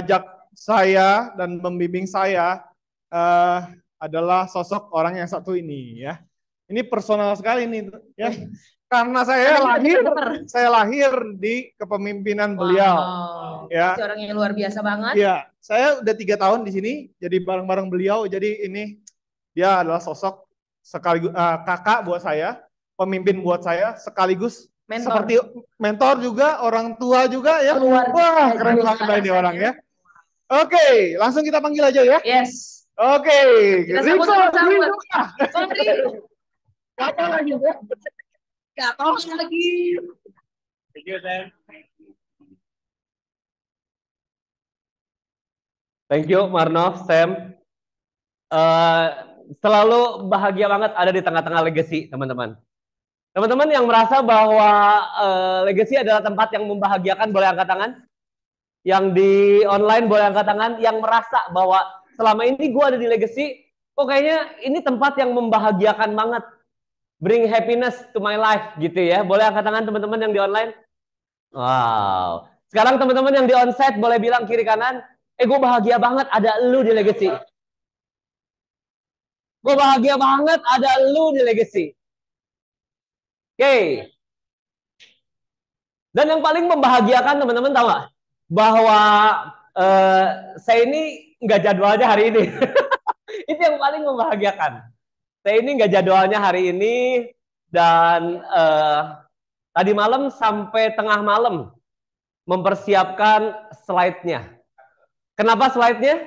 ajak saya dan membimbing saya uh, adalah sosok orang yang satu ini ya. Ini personal sekali nih ya. Karena saya lahir saya lahir di kepemimpinan wow. beliau. Ya. orang yang luar biasa banget. Iya, saya udah tiga tahun di sini jadi bareng-bareng beliau. Jadi ini dia adalah sosok sekaligus uh, eh, kakak buat saya, pemimpin buat saya sekaligus mentor. seperti mentor juga, orang tua juga ya. Keluarga Wah, keren banget ini orang ya. Oke, okay, langsung kita panggil aja ya. Yes. Oke. Okay. Kita sambut sama lagi ya. Gak tau lagi. Thank you, Sam. Thank you, Marnov, Sam. Uh, selalu bahagia banget ada di tengah-tengah legacy, teman-teman. Teman-teman yang merasa bahwa uh, legacy adalah tempat yang membahagiakan boleh angkat tangan. Yang di online boleh angkat tangan. Yang merasa bahwa selama ini gue ada di legacy, kok kayaknya ini tempat yang membahagiakan banget. Bring happiness to my life gitu ya. Boleh angkat tangan teman-teman yang di online. Wow. Sekarang teman-teman yang di onsite boleh bilang kiri kanan, eh gue bahagia banget ada lu di legacy. Gue bahagia banget ada lu di legacy okay. Dan yang paling membahagiakan teman-teman tahu gak? Bahwa uh, saya ini nggak jadwalnya hari ini. Itu yang paling membahagiakan. Saya ini nggak jadwalnya hari ini dan uh, tadi malam sampai tengah malam mempersiapkan slide-nya. Kenapa slide-nya?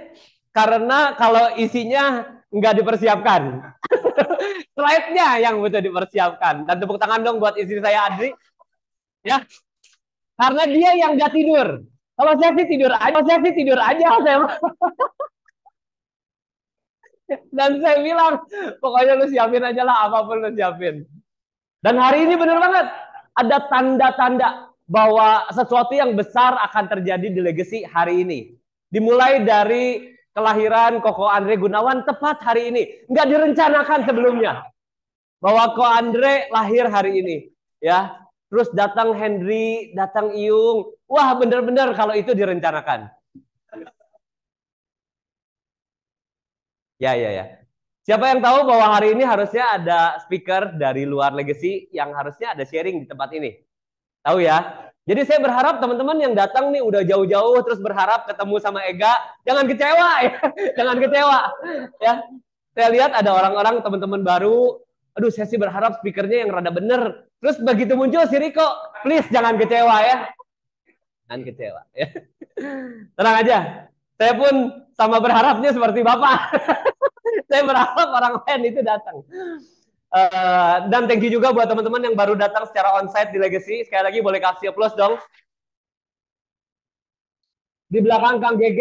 Karena kalau isinya nggak dipersiapkan. slide-nya yang butuh dipersiapkan. Dan tepuk tangan dong buat istri saya Adri. Ya. Karena dia yang gak tidur. Kalau saya sih tidur aja, kalau saya sih tidur aja saya. Dan saya bilang, pokoknya lu siapin aja lah apapun lu siapin. Dan hari ini bener banget, ada tanda-tanda bahwa sesuatu yang besar akan terjadi di legacy hari ini. Dimulai dari kelahiran Koko Andre Gunawan tepat hari ini. Nggak direncanakan sebelumnya. Bahwa Koko Andre lahir hari ini. ya. Terus datang Henry, datang Iung. Wah benar-benar kalau itu direncanakan. Ya, ya, ya. Siapa yang tahu bahwa hari ini harusnya ada speaker dari luar legacy yang harusnya ada sharing di tempat ini? Tahu ya? Jadi saya berharap teman-teman yang datang nih udah jauh-jauh terus berharap ketemu sama Ega, jangan kecewa ya. jangan kecewa ya. Saya lihat ada orang-orang teman-teman baru, aduh saya sih berharap speakernya yang rada bener. Terus begitu muncul si Riko, please jangan kecewa ya. Jangan kecewa ya. Tenang aja. Saya pun sama berharapnya seperti Bapak. saya berharap orang lain itu datang. Eh, dan thank you juga buat teman-teman yang baru datang secara onsite di Legacy. Sekali lagi boleh kasih applause dong. Di belakang Kang GG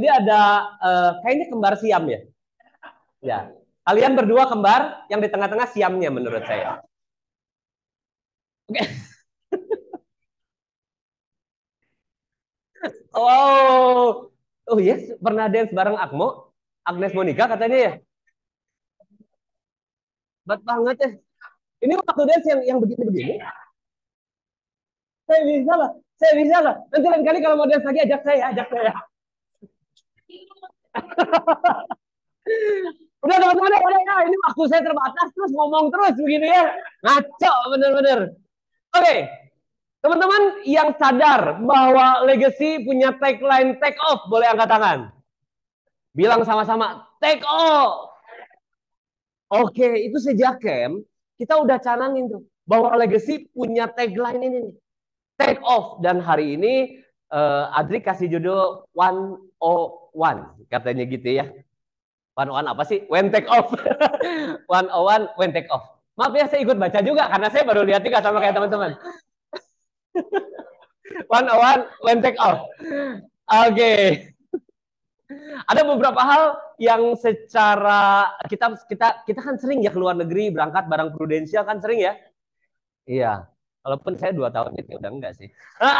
ini ada uh, kayaknya kembar siam ya. Ya. Kalian berdua kembar, yang di tengah-tengah siamnya menurut saya. Oke. Okay. Oh oh, oh. oh yes, pernah dance bareng Akmo, Agnes Monica katanya ya. Hebat banget ya. Ini waktu dance yang yang begini-begini. Saya bisa lah, saya bisa lah. Nanti lain kali kalau mau dance lagi ajak saya, ajak saya. Udah teman-teman udah ya. Ini waktu saya terbatas terus ngomong terus begini ya. Ngaco bener-bener. Oke, okay. teman-teman yang sadar bahwa legacy punya tagline take off, boleh angkat tangan. Bilang sama-sama take off. Oke, itu sejak camp kita udah canangin tuh bahwa legacy punya tagline ini nih. Take off dan hari ini uh, Adri kasih judul 101 katanya gitu ya. 101 apa sih? When take off. 101 when take off. Maaf ya saya ikut baca juga karena saya baru lihat juga sama kayak teman-teman. 101 when take off. Oke. Okay. Ada beberapa hal yang secara kita kita kita kan sering ya luar negeri berangkat barang prudensial kan sering ya. Iya. Walaupun saya dua tahun itu udah enggak sih.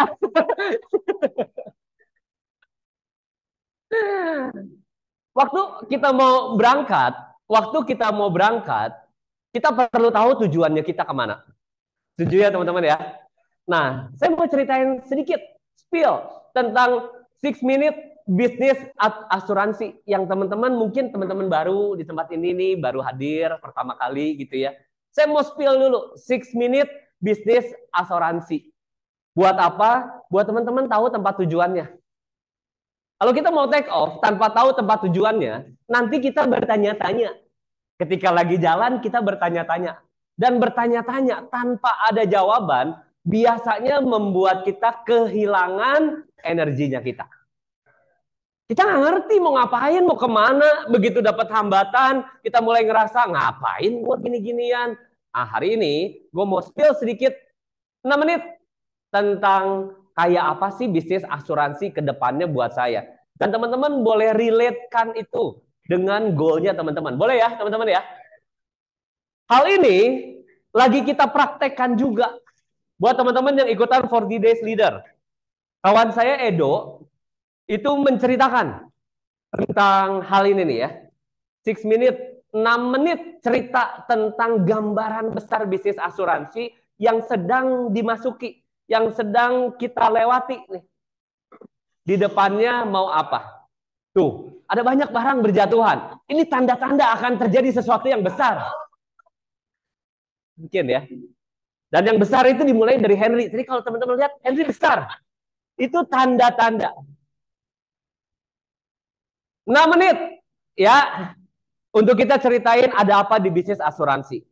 waktu kita mau berangkat, waktu kita mau berangkat, kita perlu tahu tujuannya kita kemana. Setuju ya teman-teman ya? Nah, saya mau ceritain sedikit spill tentang six minute bisnis asuransi yang teman-teman mungkin teman-teman baru di tempat ini nih baru hadir pertama kali gitu ya. Saya mau spill dulu six minute bisnis asuransi. Buat apa? Buat teman-teman tahu tempat tujuannya. Kalau kita mau take off tanpa tahu tempat tujuannya, nanti kita bertanya-tanya. Ketika lagi jalan kita bertanya-tanya. Dan bertanya-tanya tanpa ada jawaban biasanya membuat kita kehilangan energinya kita. Kita nggak ngerti mau ngapain, mau kemana. Begitu dapat hambatan, kita mulai ngerasa ngapain buat gini-ginian. Ah hari ini gue mau spill sedikit 6 menit tentang kayak apa sih bisnis asuransi ke depannya buat saya. Dan teman-teman boleh relate-kan itu dengan goalnya teman-teman. Boleh ya teman-teman ya? Hal ini lagi kita praktekkan juga buat teman-teman yang ikutan 40 Days Leader. Kawan saya Edo, itu menceritakan tentang hal ini nih ya. Six minute, 6 menit cerita tentang gambaran besar bisnis asuransi yang sedang dimasuki, yang sedang kita lewati nih. Di depannya mau apa? Tuh, ada banyak barang berjatuhan. Ini tanda-tanda akan terjadi sesuatu yang besar. Mungkin ya. Dan yang besar itu dimulai dari Henry. Jadi kalau teman-teman lihat, Henry besar. Itu tanda-tanda. 6 menit ya untuk kita ceritain ada apa di bisnis asuransi.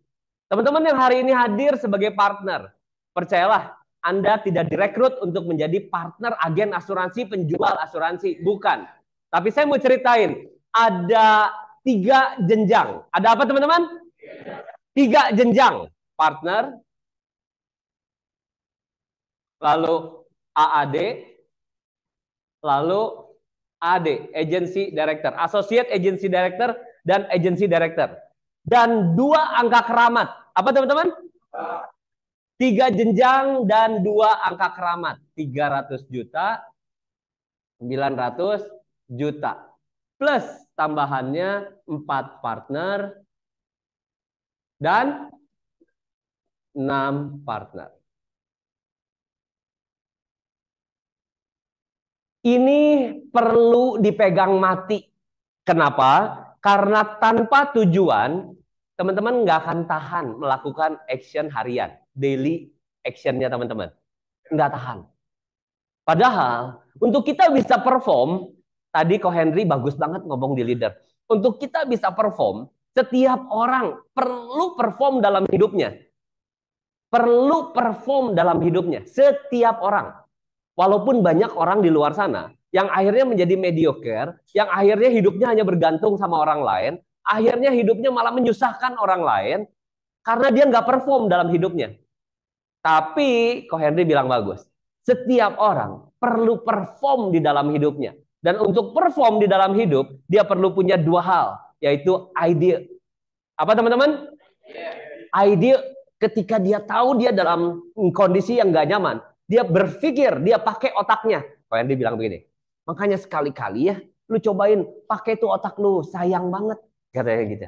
Teman-teman yang hari ini hadir sebagai partner, percayalah Anda tidak direkrut untuk menjadi partner agen asuransi, penjual asuransi, bukan. Tapi saya mau ceritain ada tiga jenjang. Ada apa teman-teman? Tiga jenjang. Partner, lalu AAD, lalu AD, Agency Director, Associate Agency Director, dan Agency Director. Dan dua angka keramat. Apa teman-teman? Tiga jenjang dan dua angka keramat. 300 juta, 900 juta. Plus tambahannya empat partner dan enam partner. ini perlu dipegang mati. Kenapa? Karena tanpa tujuan, teman-teman nggak akan tahan melakukan action harian, daily actionnya teman-teman. Nggak tahan. Padahal, untuk kita bisa perform, tadi Ko Henry bagus banget ngomong di leader. Untuk kita bisa perform, setiap orang perlu perform dalam hidupnya. Perlu perform dalam hidupnya. Setiap orang. Walaupun banyak orang di luar sana yang akhirnya menjadi mediocre, yang akhirnya hidupnya hanya bergantung sama orang lain, akhirnya hidupnya malah menyusahkan orang lain karena dia nggak perform dalam hidupnya. Tapi, Ko Henry bilang bagus, setiap orang perlu perform di dalam hidupnya. Dan untuk perform di dalam hidup, dia perlu punya dua hal, yaitu idea. Apa teman-teman? Idea ketika dia tahu dia dalam kondisi yang nggak nyaman, dia berpikir, dia pakai otaknya. Kalau yang dia bilang begini, makanya sekali-kali ya lu cobain pakai tuh otak lu, sayang banget. Katanya gitu.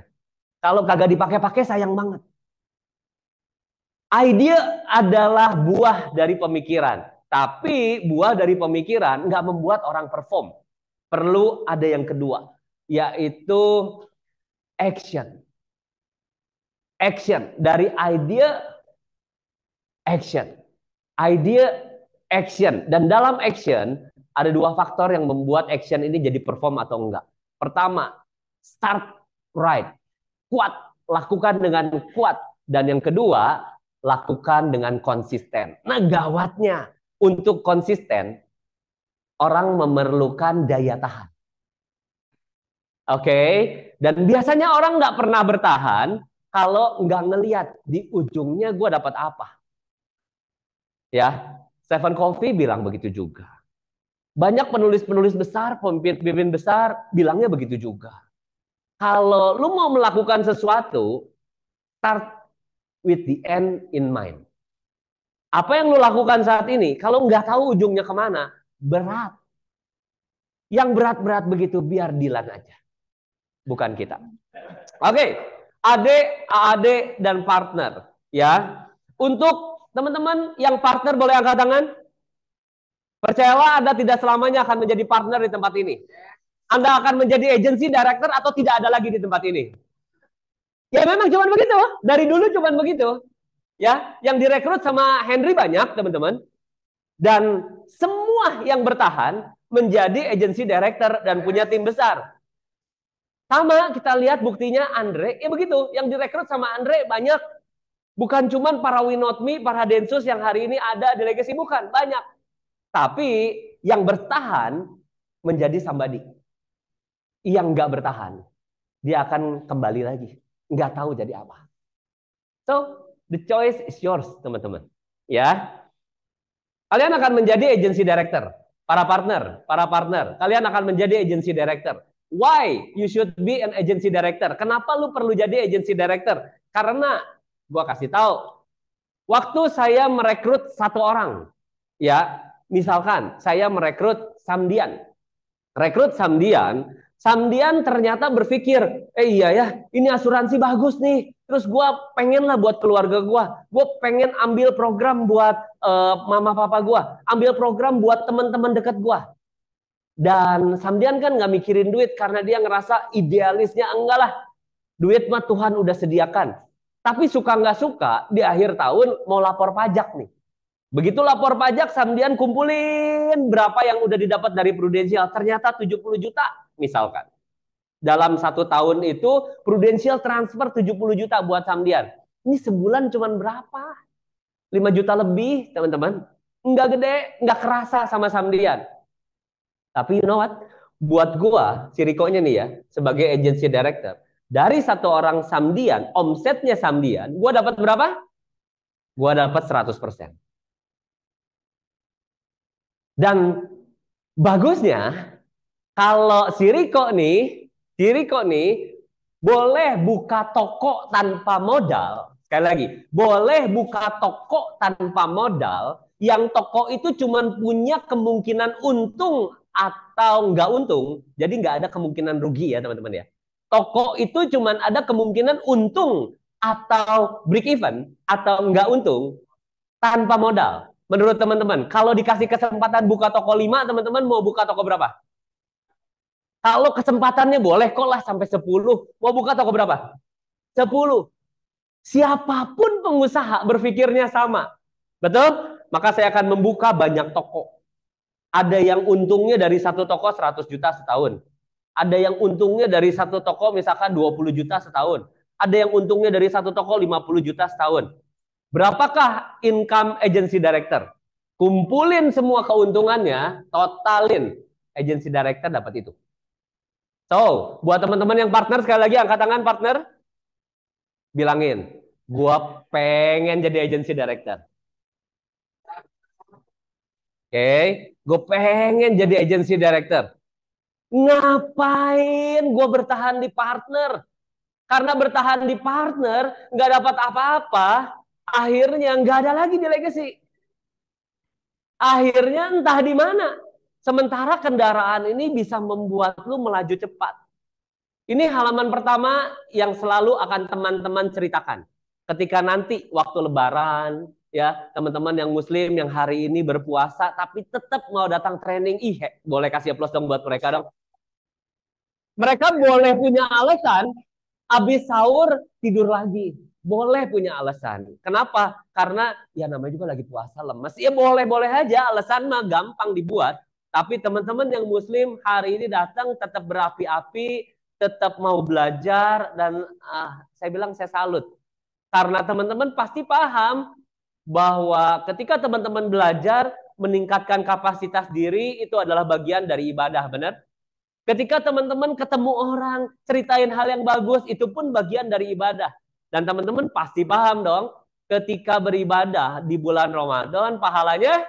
Kalau kagak dipakai-pakai sayang banget. Idea adalah buah dari pemikiran. Tapi buah dari pemikiran nggak membuat orang perform. Perlu ada yang kedua, yaitu action. Action. Dari idea, action idea action dan dalam action ada dua faktor yang membuat action ini jadi perform atau enggak. Pertama, start right. Kuat, lakukan dengan kuat. Dan yang kedua, lakukan dengan konsisten. Nah, gawatnya untuk konsisten orang memerlukan daya tahan. Oke, okay? dan biasanya orang nggak pernah bertahan kalau nggak ngeliat di ujungnya gue dapat apa. Ya, Stephen Covey bilang begitu juga. Banyak penulis-penulis besar, pemimpin-pemimpin besar bilangnya begitu juga. Kalau lu mau melakukan sesuatu, start with the end in mind. Apa yang lu lakukan saat ini, kalau nggak tahu ujungnya kemana, berat. Yang berat-berat begitu biar dilan aja. Bukan kita. Oke, okay. Ade, Aade, dan partner. ya Untuk Teman-teman yang partner boleh angkat tangan? Percayalah Anda tidak selamanya akan menjadi partner di tempat ini. Anda akan menjadi agency director atau tidak ada lagi di tempat ini. Ya memang cuman begitu. Dari dulu cuman begitu. Ya, yang direkrut sama Henry banyak, teman-teman. Dan semua yang bertahan menjadi agency director dan punya tim besar. Sama kita lihat buktinya Andre, ya begitu. Yang direkrut sama Andre banyak Bukan cuma para winotmi, para densus yang hari ini ada delegasi bukan banyak. Tapi yang bertahan menjadi sambadi. Yang nggak bertahan, dia akan kembali lagi. Nggak tahu jadi apa. So, the choice is yours, teman-teman. Ya, Kalian akan menjadi agency director, para partner, para partner. Kalian akan menjadi agency director. Why you should be an agency director? Kenapa lu perlu jadi agency director? Karena Gua kasih tahu. Waktu saya merekrut satu orang, ya, misalkan saya merekrut Samdian. Rekrut Samdian, Samdian ternyata berpikir, eh iya ya, ini asuransi bagus nih. Terus gua pengen lah buat keluarga gua, gua pengen ambil program buat uh, mama papa gua, Ambil program buat teman-teman dekat gua, Dan Samdian kan nggak mikirin duit karena dia ngerasa idealisnya enggak lah. Duit mah Tuhan udah sediakan. Tapi suka nggak suka, di akhir tahun mau lapor pajak nih. Begitu lapor pajak, Samdian kumpulin berapa yang udah didapat dari prudensial. Ternyata 70 juta, misalkan. Dalam satu tahun itu, prudensial transfer 70 juta buat Samdian. Ini sebulan cuman berapa? 5 juta lebih, teman-teman. Nggak gede, nggak kerasa sama Samdian. Tapi you know what? Buat gua, si Rikonya nih ya, sebagai agency director, dari satu orang samdian, omsetnya samdian, gue dapat berapa? Gue dapat 100%. Dan bagusnya, kalau si Riko nih, si Riko nih, boleh buka toko tanpa modal. Sekali lagi, boleh buka toko tanpa modal, yang toko itu cuma punya kemungkinan untung atau nggak untung, jadi nggak ada kemungkinan rugi ya teman-teman ya toko itu cuma ada kemungkinan untung atau break even atau nggak untung tanpa modal. Menurut teman-teman, kalau dikasih kesempatan buka toko 5, teman-teman mau buka toko berapa? Kalau kesempatannya boleh kok lah sampai 10, mau buka toko berapa? 10. Siapapun pengusaha berpikirnya sama. Betul? Maka saya akan membuka banyak toko. Ada yang untungnya dari satu toko 100 juta setahun ada yang untungnya dari satu toko misalkan 20 juta setahun. Ada yang untungnya dari satu toko 50 juta setahun. Berapakah income agency director? Kumpulin semua keuntungannya, totalin. Agency director dapat itu. So, buat teman-teman yang partner sekali lagi angkat tangan partner. Bilangin, gua pengen jadi agency director. Oke, okay. gue pengen jadi agency director. Ngapain gue bertahan di partner? Karena bertahan di partner, gak dapat apa-apa, akhirnya gak ada lagi di legacy. Akhirnya entah di mana. Sementara kendaraan ini bisa membuat lu melaju cepat. Ini halaman pertama yang selalu akan teman-teman ceritakan. Ketika nanti waktu lebaran, ya teman-teman yang muslim yang hari ini berpuasa tapi tetap mau datang training ih boleh kasih plus dong buat mereka dong mereka boleh punya alasan habis sahur tidur lagi boleh punya alasan kenapa karena ya namanya juga lagi puasa lemes ya boleh boleh aja alasan mah gampang dibuat tapi teman-teman yang muslim hari ini datang tetap berapi-api tetap mau belajar dan ah, saya bilang saya salut karena teman-teman pasti paham bahwa ketika teman-teman belajar meningkatkan kapasitas diri itu adalah bagian dari ibadah, benar? Ketika teman-teman ketemu orang, ceritain hal yang bagus, itu pun bagian dari ibadah. Dan teman-teman pasti paham dong, ketika beribadah di bulan Ramadan, pahalanya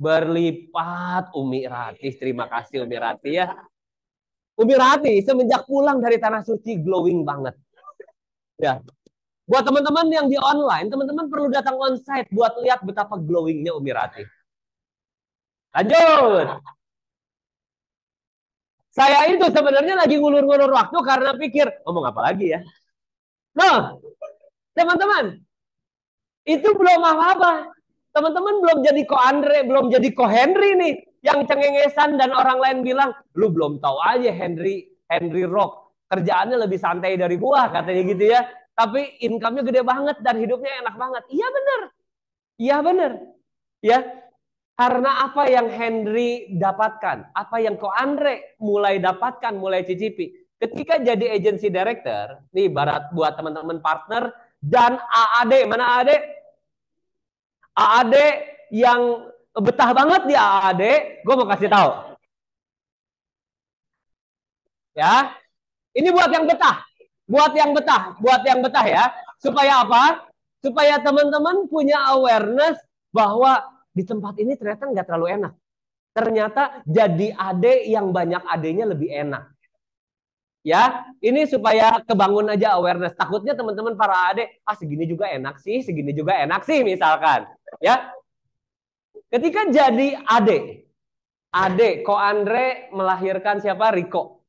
berlipat. Umi Ratih, terima kasih Umi Ratih ya. Umi Ratih semenjak pulang dari Tanah Suci glowing banget. Ya, Buat teman-teman yang di online, teman-teman perlu datang onsite buat lihat betapa glowingnya Umi Rati. Lanjut. Saya itu sebenarnya lagi ngulur-ngulur waktu karena pikir, ngomong apa lagi ya? Nah, teman-teman, itu belum apa-apa. Teman-teman belum jadi ko Andre, belum jadi ko Henry nih. Yang cengengesan dan orang lain bilang, lu belum tahu aja Henry, Henry Rock. Kerjaannya lebih santai dari gua, katanya gitu ya tapi income-nya gede banget dan hidupnya enak banget. Iya benar. Iya benar. Ya. Karena apa yang Henry dapatkan, apa yang Ko Andre mulai dapatkan, mulai cicipi. Ketika jadi agency director, nih barat buat teman-teman partner dan AAD, mana AAD? AAD yang betah banget di AAD, gue mau kasih tahu. Ya, ini buat yang betah. Buat yang betah, buat yang betah ya. Supaya apa? Supaya teman-teman punya awareness bahwa di tempat ini ternyata nggak terlalu enak. Ternyata jadi ade yang banyak adenya lebih enak. Ya, ini supaya kebangun aja awareness. Takutnya teman-teman para ade, ah segini juga enak sih, segini juga enak sih misalkan. Ya, ketika jadi ade, ade, Ko Andre melahirkan siapa? Riko.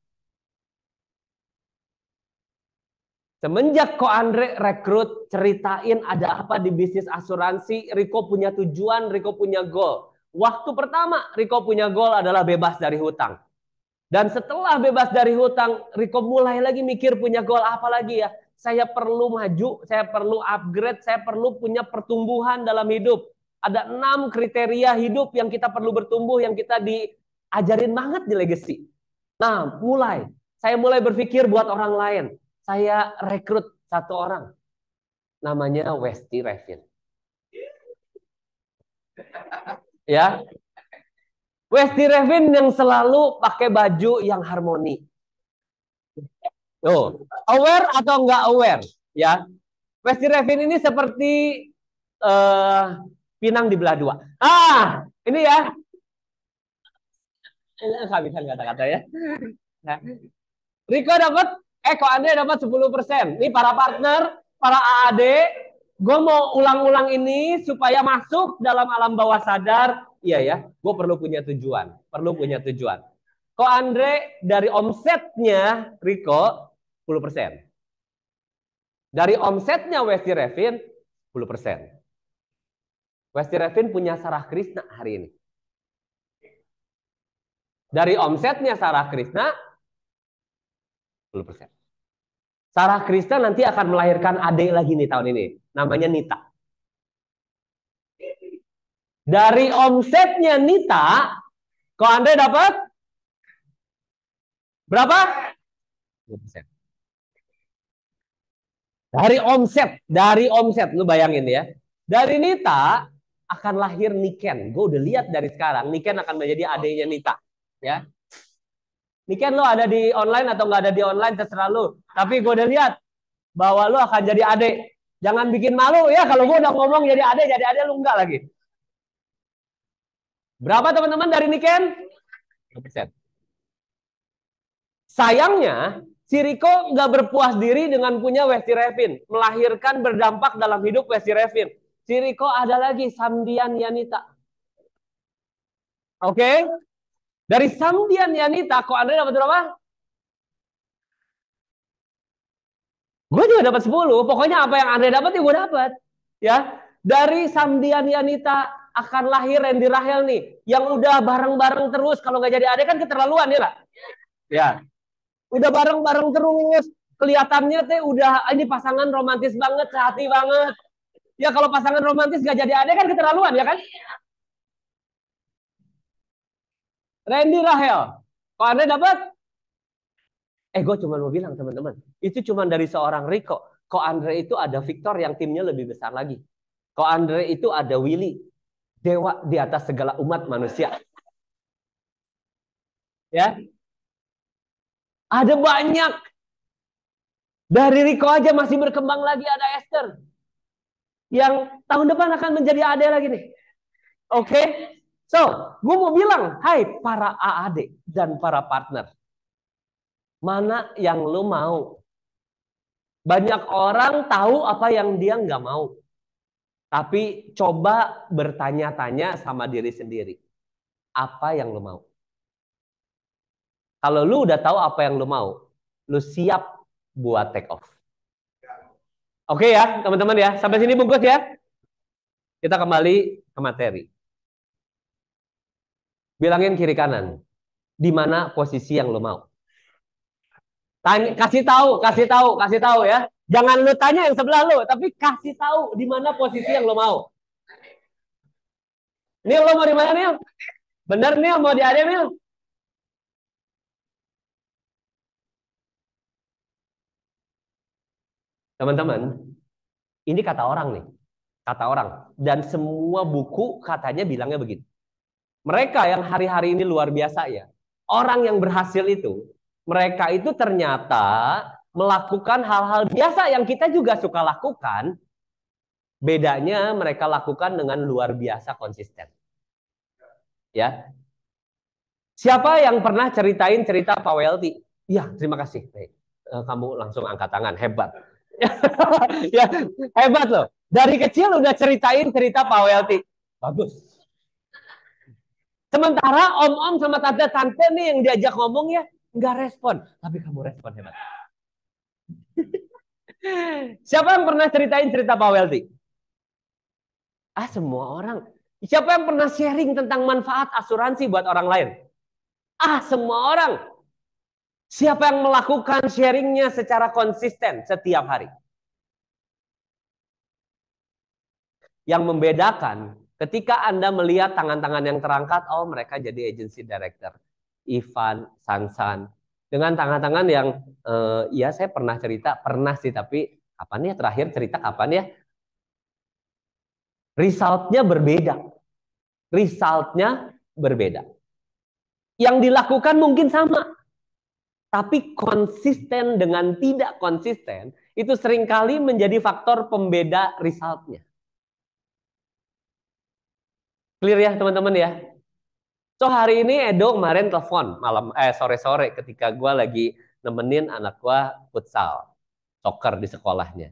Semenjak Ko Andre rekrut, ceritain ada apa di bisnis asuransi, Riko punya tujuan, Riko punya goal. Waktu pertama Riko punya goal adalah bebas dari hutang. Dan setelah bebas dari hutang, Riko mulai lagi mikir punya goal apa lagi ya. Saya perlu maju, saya perlu upgrade, saya perlu punya pertumbuhan dalam hidup. Ada enam kriteria hidup yang kita perlu bertumbuh, yang kita diajarin banget di legacy. Nah, mulai. Saya mulai berpikir buat orang lain saya rekrut satu orang. Namanya Westy Revin. Ya. Westy Revin yang selalu pakai baju yang harmoni. Oh, aware atau enggak aware, ya. Westy Revin ini seperti uh, pinang di belah dua. Ah, ini ya. Enggak bisa kata-kata ya. Nah. Riko dapat eh kok Andre dapat 10%. Ini para partner, para AAD, gue mau ulang-ulang ini supaya masuk dalam alam bawah sadar. Iya ya, gue perlu punya tujuan. Perlu punya tujuan. Kok Andre dari omsetnya Riko 10%. Dari omsetnya Westy Revin 10%. Westy Revin punya Sarah Krishna hari ini. Dari omsetnya Sarah Krishna 10%. Sarah Krista nanti akan melahirkan adik lagi nih tahun ini. Namanya Nita. Dari omsetnya Nita, kok Andre dapat berapa? 10%. Dari omset, dari omset, lu bayangin ya. Dari Nita akan lahir Niken. Gue udah lihat dari sekarang, Niken akan menjadi adiknya Nita. Ya, Niken lo ada di online atau nggak ada di online terserah lo. Tapi gue udah lihat bahwa lo akan jadi adik. Jangan bikin malu ya kalau gue udah ngomong jadi adik, jadi adik lo nggak lagi. Berapa teman-teman dari Niken? Sayangnya, si Riko nggak berpuas diri dengan punya Westy Revin. Melahirkan berdampak dalam hidup Westy Revin. Si Riko ada lagi, Samdian Yanita. Oke? Okay? Dari Samdian Yanita, kok Andre dapat berapa? Gue juga dapat 10. Pokoknya apa yang Andre dapat ya gue dapat. Ya. Dari Samdian Yanita akan lahir Randy Rahel nih. Yang udah bareng-bareng terus. Kalau nggak jadi adek kan keterlaluan ya lah. Ya. Udah bareng-bareng terus. Kelihatannya teh udah ah, ini pasangan romantis banget, sehati banget. Ya kalau pasangan romantis gak jadi adek kan keterlaluan ya kan? Randy Rahel. Kok Anda dapat? Eh, gue cuma mau bilang teman-teman. Itu cuma dari seorang Rico. Kok Andre itu ada Victor yang timnya lebih besar lagi. Kok Andre itu ada Willy. Dewa di atas segala umat manusia. Ya. Ada banyak. Dari Rico aja masih berkembang lagi ada Esther. Yang tahun depan akan menjadi ada lagi nih. Oke. Okay? So, gue mau bilang, hai para AAD dan para partner. Mana yang lo mau? Banyak orang tahu apa yang dia nggak mau. Tapi coba bertanya-tanya sama diri sendiri. Apa yang lo mau? Kalau lo udah tahu apa yang lo mau, lo siap buat take off. Oke okay ya, teman-teman ya. Sampai sini bungkus ya. Kita kembali ke materi. Bilangin kiri kanan. Di mana posisi yang lo mau. Tanya, kasih tahu, kasih tahu, kasih tahu ya. Jangan lo tanya yang sebelah lo, tapi kasih tahu di mana posisi yang lo mau. ini lo mau di mana, nih Bener, nih Mau di area, nih Teman-teman, ini kata orang nih. Kata orang. Dan semua buku katanya bilangnya begitu. Mereka yang hari-hari ini luar biasa ya. Orang yang berhasil itu, mereka itu ternyata melakukan hal-hal biasa yang kita juga suka lakukan. Bedanya mereka lakukan dengan luar biasa konsisten. Ya. Siapa yang pernah ceritain cerita Pak Welty? Ya, terima kasih. Eh, kamu langsung angkat tangan, hebat. ya, hebat loh. Dari kecil udah ceritain cerita Pak Welty. Bagus Sementara om-om sama tante-tante nih yang diajak ngomong ya nggak respon, tapi kamu respon hebat. Siapa yang pernah ceritain cerita Pak Welty? Ah semua orang. Siapa yang pernah sharing tentang manfaat asuransi buat orang lain? Ah semua orang. Siapa yang melakukan sharingnya secara konsisten setiap hari? Yang membedakan Ketika Anda melihat tangan-tangan yang terangkat, oh mereka jadi agency director. Ivan, Sansan. Dengan tangan-tangan yang, uh, ya saya pernah cerita, pernah sih, tapi apa nih ya, terakhir cerita kapan ya? Resultnya berbeda. Resultnya berbeda. Yang dilakukan mungkin sama, tapi konsisten dengan tidak konsisten itu seringkali menjadi faktor pembeda resultnya. Clear ya teman-teman ya. So hari ini Edo kemarin telepon malam eh sore-sore ketika gue lagi nemenin anak gue futsal soccer di sekolahnya.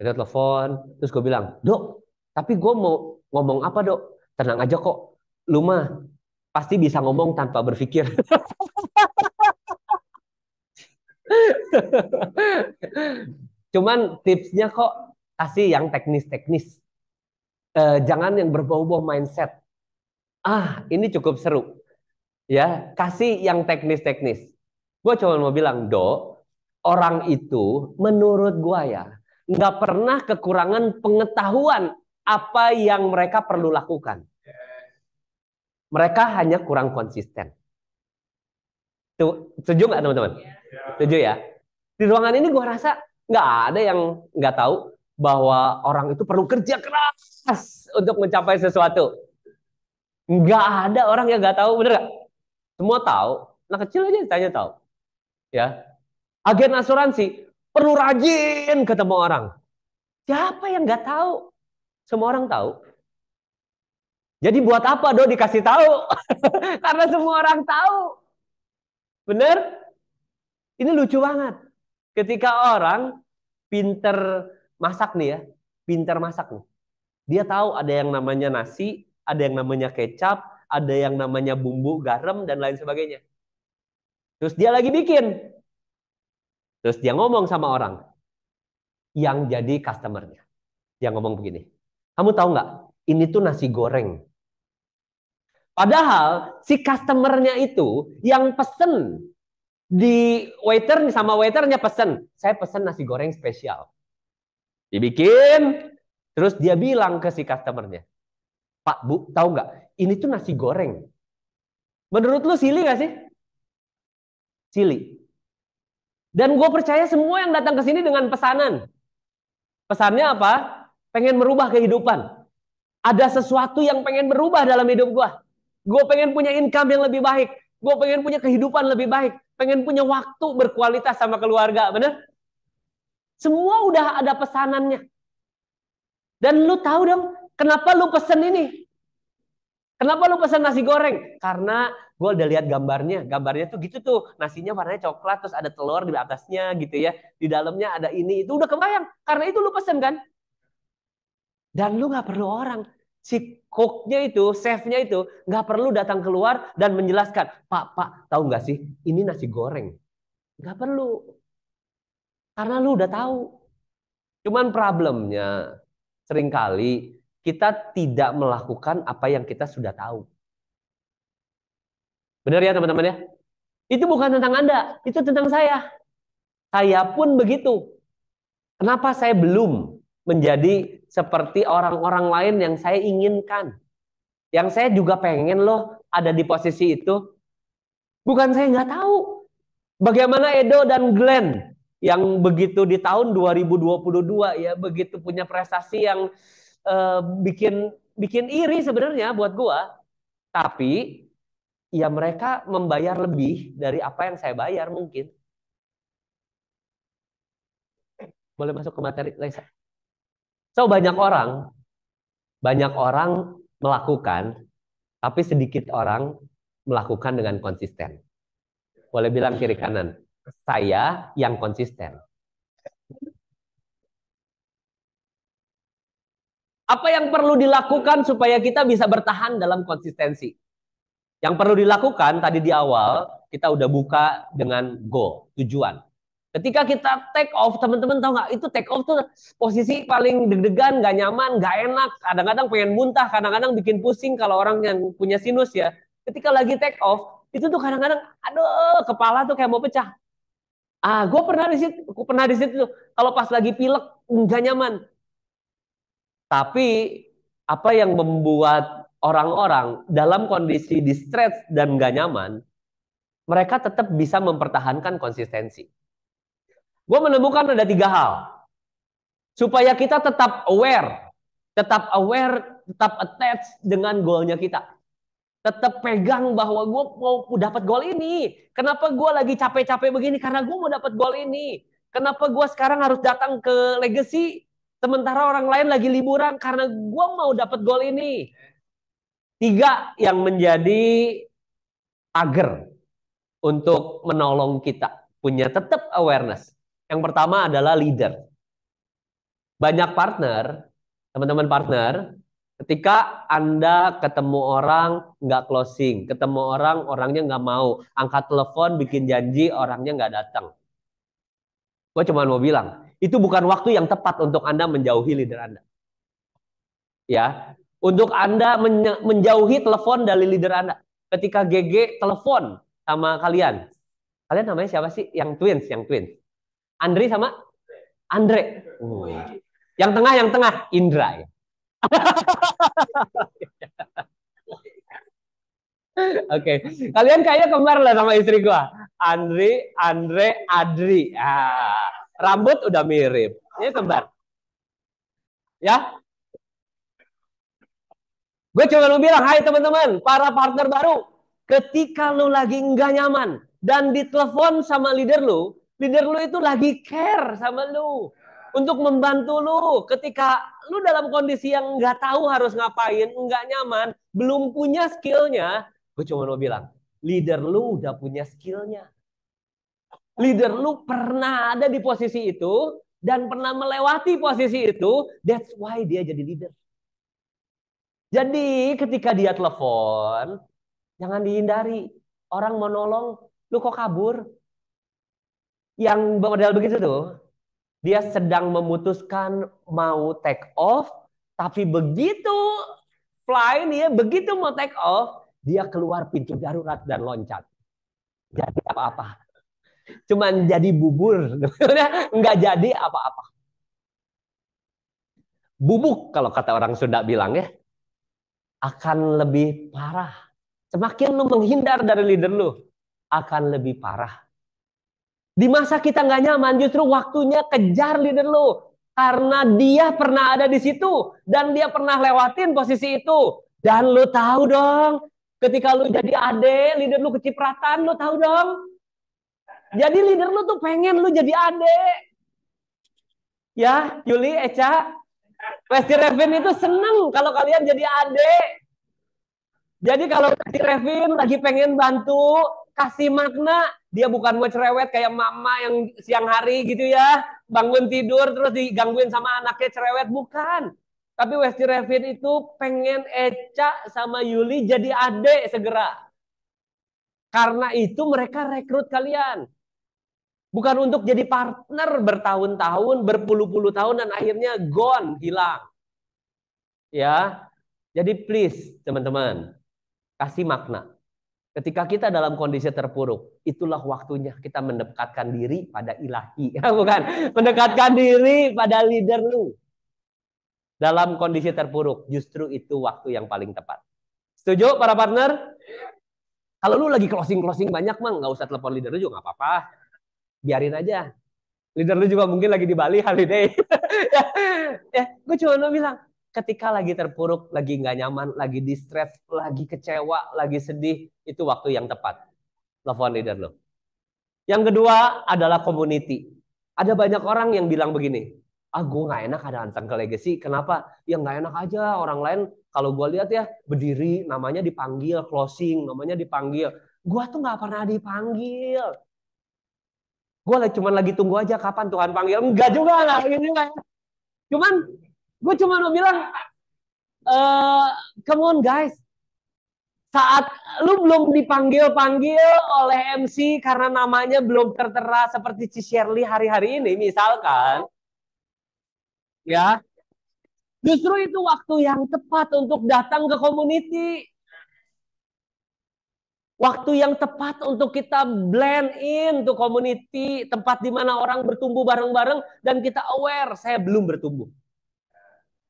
Dia telepon, terus gue bilang, dok, tapi gue mau ngomong apa dok? Tenang aja kok, lu pasti bisa ngomong tanpa berpikir. Cuman tipsnya kok kasih yang teknis-teknis eh, jangan yang berbau-bau mindset. Ah, ini cukup seru. Ya, kasih yang teknis-teknis. Gue cuma mau bilang, Do, orang itu menurut gue ya, nggak pernah kekurangan pengetahuan apa yang mereka perlu lakukan. Mereka hanya kurang konsisten. Tuh, setuju nggak teman-teman? Iya. Setuju ya? Di ruangan ini gue rasa nggak ada yang nggak tahu bahwa orang itu perlu kerja keras untuk mencapai sesuatu. Nggak ada orang yang nggak tahu, bener nggak? Semua tahu. Anak kecil aja ditanya tahu. Ya, agen asuransi perlu rajin ketemu orang. Siapa yang nggak tahu? Semua orang tahu. Jadi buat apa do dikasih tahu? Karena semua orang tahu. Bener? Ini lucu banget. Ketika orang pinter masak nih ya, pintar masak nih. Dia tahu ada yang namanya nasi, ada yang namanya kecap, ada yang namanya bumbu, garam, dan lain sebagainya. Terus dia lagi bikin. Terus dia ngomong sama orang yang jadi customernya. Dia ngomong begini, kamu tahu nggak? Ini tuh nasi goreng. Padahal si customernya itu yang pesen di waiter sama waiternya pesen, saya pesen nasi goreng spesial. Dibikin, terus dia bilang ke si customernya, Pak Bu, tahu nggak? Ini tuh nasi goreng. Menurut lu silih nggak sih? Silih. Dan gue percaya semua yang datang ke sini dengan pesanan. Pesannya apa? Pengen merubah kehidupan. Ada sesuatu yang pengen berubah dalam hidup gue. Gue pengen punya income yang lebih baik. Gue pengen punya kehidupan lebih baik. Pengen punya waktu berkualitas sama keluarga. Bener? Semua udah ada pesanannya. Dan lu tahu dong, kenapa lu pesen ini? Kenapa lu pesen nasi goreng? Karena gue udah lihat gambarnya. Gambarnya tuh gitu tuh. Nasinya warnanya coklat, terus ada telur di atasnya gitu ya. Di dalamnya ada ini. Itu udah kebayang. Karena itu lu pesen kan? Dan lu gak perlu orang. Si cooknya itu, chefnya itu, gak perlu datang keluar dan menjelaskan. Pak, pak, tahu gak sih? Ini nasi goreng. Gak perlu. Karena lu udah tahu. Cuman problemnya seringkali kita tidak melakukan apa yang kita sudah tahu. Benar ya teman-teman ya? Itu bukan tentang Anda, itu tentang saya. Saya pun begitu. Kenapa saya belum menjadi seperti orang-orang lain yang saya inginkan? Yang saya juga pengen loh ada di posisi itu. Bukan saya nggak tahu. Bagaimana Edo dan Glenn yang begitu di tahun 2022 ya begitu punya prestasi yang uh, bikin bikin iri sebenarnya buat gua. Tapi ya mereka membayar lebih dari apa yang saya bayar mungkin. Boleh masuk ke materi, Lisa. So banyak orang, banyak orang melakukan, tapi sedikit orang melakukan dengan konsisten. Boleh bilang kiri kanan saya yang konsisten. Apa yang perlu dilakukan supaya kita bisa bertahan dalam konsistensi? Yang perlu dilakukan tadi di awal, kita udah buka dengan goal, tujuan. Ketika kita take off, teman-teman tahu nggak? Itu take off tuh posisi paling deg-degan, nggak nyaman, nggak enak. Kadang-kadang pengen muntah, kadang-kadang bikin pusing kalau orang yang punya sinus ya. Ketika lagi take off, itu tuh kadang-kadang, aduh, kepala tuh kayak mau pecah. Ah, gue pernah di situ, gue pernah di situ. Kalau pas lagi pilek nggak nyaman. Tapi apa yang membuat orang-orang dalam kondisi stress dan nggak nyaman, mereka tetap bisa mempertahankan konsistensi. Gue menemukan ada tiga hal supaya kita tetap aware, tetap aware, tetap attached dengan goalnya kita tetap pegang bahwa gue mau dapat gol ini. Kenapa gue lagi capek-capek begini? Karena gue mau dapat gol ini. Kenapa gue sekarang harus datang ke legacy sementara orang lain lagi liburan karena gue mau dapat gol ini. Tiga yang menjadi agar untuk menolong kita punya tetap awareness. Yang pertama adalah leader. Banyak partner, teman-teman partner, ketika Anda ketemu orang nggak closing. Ketemu orang, orangnya nggak mau. Angkat telepon, bikin janji, orangnya nggak datang. Gue cuma mau bilang, itu bukan waktu yang tepat untuk Anda menjauhi leader Anda. Ya, untuk Anda menjauhi telepon dari leader Anda. Ketika GG telepon sama kalian, kalian namanya siapa sih? Yang twins, yang twins. Andri sama Andre. Uh. Yang tengah, yang tengah, Indra ya. Oke, okay. kalian kayaknya kembar lah sama istri gua. Andri, Andre, Adri. Ah, rambut udah mirip. Ini kembar. Ya? Gue cuma mau bilang, hai teman-teman, para partner baru, ketika lu lagi nggak nyaman dan ditelepon sama leader lu, leader lu itu lagi care sama lu untuk membantu lu ketika lu dalam kondisi yang nggak tahu harus ngapain, nggak nyaman, belum punya skillnya, Gue cuma mau bilang, leader lu udah punya skillnya. Leader lu pernah ada di posisi itu dan pernah melewati posisi itu. That's why dia jadi leader. Jadi ketika dia telepon, jangan dihindari. Orang mau nolong, lu kok kabur? Yang model begitu tuh, dia sedang memutuskan mau take off, tapi begitu fly dia begitu mau take off, dia keluar pintu darurat dan loncat. Jadi apa-apa. Cuman jadi bubur. Nggak jadi apa-apa. Bubuk kalau kata orang Sunda bilang ya. Akan lebih parah. Semakin lu menghindar dari leader lu. Akan lebih parah. Di masa kita nggak nyaman, justru waktunya kejar leader lu. Karena dia pernah ada di situ. Dan dia pernah lewatin posisi itu. Dan lu tahu dong, Ketika lu jadi ade, leader lu kecipratan, lu tahu dong. Jadi leader lu tuh pengen lu jadi ade. Ya, Yuli, Eca, Westy Revin itu seneng kalau kalian jadi ade. Jadi kalau Westy Revin lagi pengen bantu, kasih makna. Dia bukan mau cerewet kayak mama yang siang hari gitu ya. Bangun tidur terus digangguin sama anaknya cerewet. Bukan. Tapi Westy Revin itu pengen Eca sama Yuli jadi adik segera. Karena itu mereka rekrut kalian. Bukan untuk jadi partner bertahun-tahun, berpuluh-puluh tahun, dan akhirnya gone, hilang. Ya, jadi please teman-teman, kasih makna. Ketika kita dalam kondisi terpuruk, itulah waktunya kita mendekatkan diri pada ilahi. Bukan, mendekatkan diri pada leader lu dalam kondisi terpuruk, justru itu waktu yang paling tepat. Setuju para partner? Kalau lu lagi closing-closing banyak mah nggak usah telepon leader lu juga nggak apa-apa. Biarin aja. Leader lu juga mungkin lagi di Bali holiday. ya, ya, gue cuma bilang, ketika lagi terpuruk, lagi nggak nyaman, lagi di lagi kecewa, lagi sedih, itu waktu yang tepat. Telepon leader lu. Yang kedua adalah community. Ada banyak orang yang bilang begini, ah gue nggak enak ada anteng ke Legacy. Kenapa? Ya nggak enak aja orang lain. Kalau gue lihat ya berdiri, namanya dipanggil, closing, namanya dipanggil. Gue tuh nggak pernah dipanggil. Gue cuma lagi tunggu aja kapan Tuhan panggil. Enggak juga, lah gitu ya Cuman gue cuma mau bilang, eh come on guys, saat lu belum dipanggil-panggil oleh MC karena namanya belum tertera seperti Cisherly hari-hari ini misalkan, ya justru itu waktu yang tepat untuk datang ke community waktu yang tepat untuk kita blend in to community tempat di mana orang bertumbuh bareng-bareng dan kita aware saya belum bertumbuh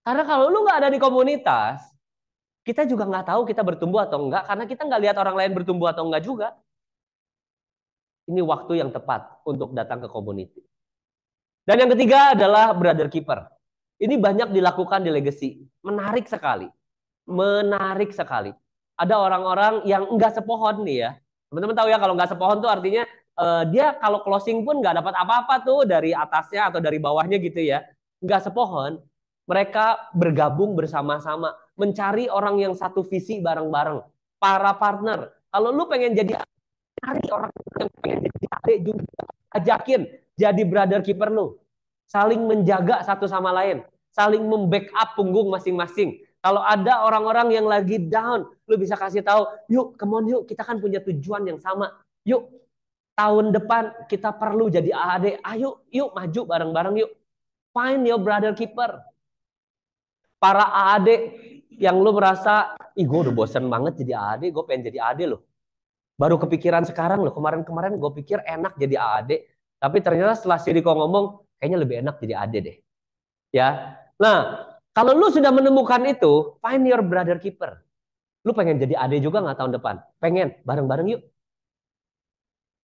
karena kalau lu nggak ada di komunitas kita juga nggak tahu kita bertumbuh atau enggak karena kita nggak lihat orang lain bertumbuh atau enggak juga ini waktu yang tepat untuk datang ke community dan yang ketiga adalah brother keeper ini banyak dilakukan di legacy. Menarik sekali. Menarik sekali. Ada orang-orang yang enggak sepohon nih ya. Teman-teman tahu ya kalau enggak sepohon tuh artinya uh, dia kalau closing pun nggak dapat apa-apa tuh dari atasnya atau dari bawahnya gitu ya. Nggak sepohon. Mereka bergabung bersama-sama. Mencari orang yang satu visi bareng-bareng. Para partner. Kalau lu pengen jadi cari orang yang pengen jadi adik juga. Ajakin jadi brother keeper lu saling menjaga satu sama lain saling membackup punggung masing-masing. Kalau ada orang-orang yang lagi down, lu bisa kasih tahu, yuk, come on, yuk, kita kan punya tujuan yang sama. Yuk, tahun depan kita perlu jadi AAD. Ayo, yuk, maju bareng-bareng, yuk. Find your brother keeper. Para AAD yang lu merasa, ih gue udah bosen banget jadi AAD, gue pengen jadi AAD loh. Baru kepikiran sekarang loh, kemarin-kemarin gue pikir enak jadi AAD. Tapi ternyata setelah Siriko ngomong, kayaknya lebih enak jadi AAD, deh. Ya, Nah, kalau lu sudah menemukan itu, find your brother keeper. Lu pengen jadi adik juga nggak tahun depan? Pengen, bareng-bareng yuk.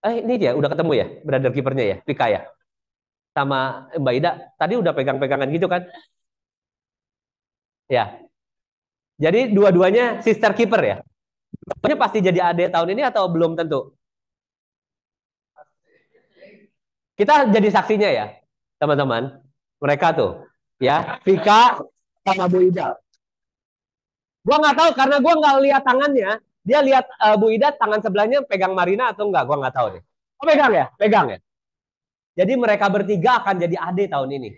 Eh, ini dia, udah ketemu ya brother keepernya ya, Pika ya? Sama Mbak Ida, tadi udah pegang-pegangan gitu kan? Ya. Jadi dua-duanya sister keeper ya? Pokoknya pasti jadi adik tahun ini atau belum tentu? Kita jadi saksinya ya, teman-teman. Mereka tuh, ya Vika sama Bu Ida. Gua nggak tahu karena gua nggak lihat tangannya. Dia lihat uh, Bu Ida tangan sebelahnya pegang Marina atau enggak, gua nggak tahu deh. Oh, pegang ya? Pegang ya. Jadi mereka bertiga akan jadi adik tahun ini.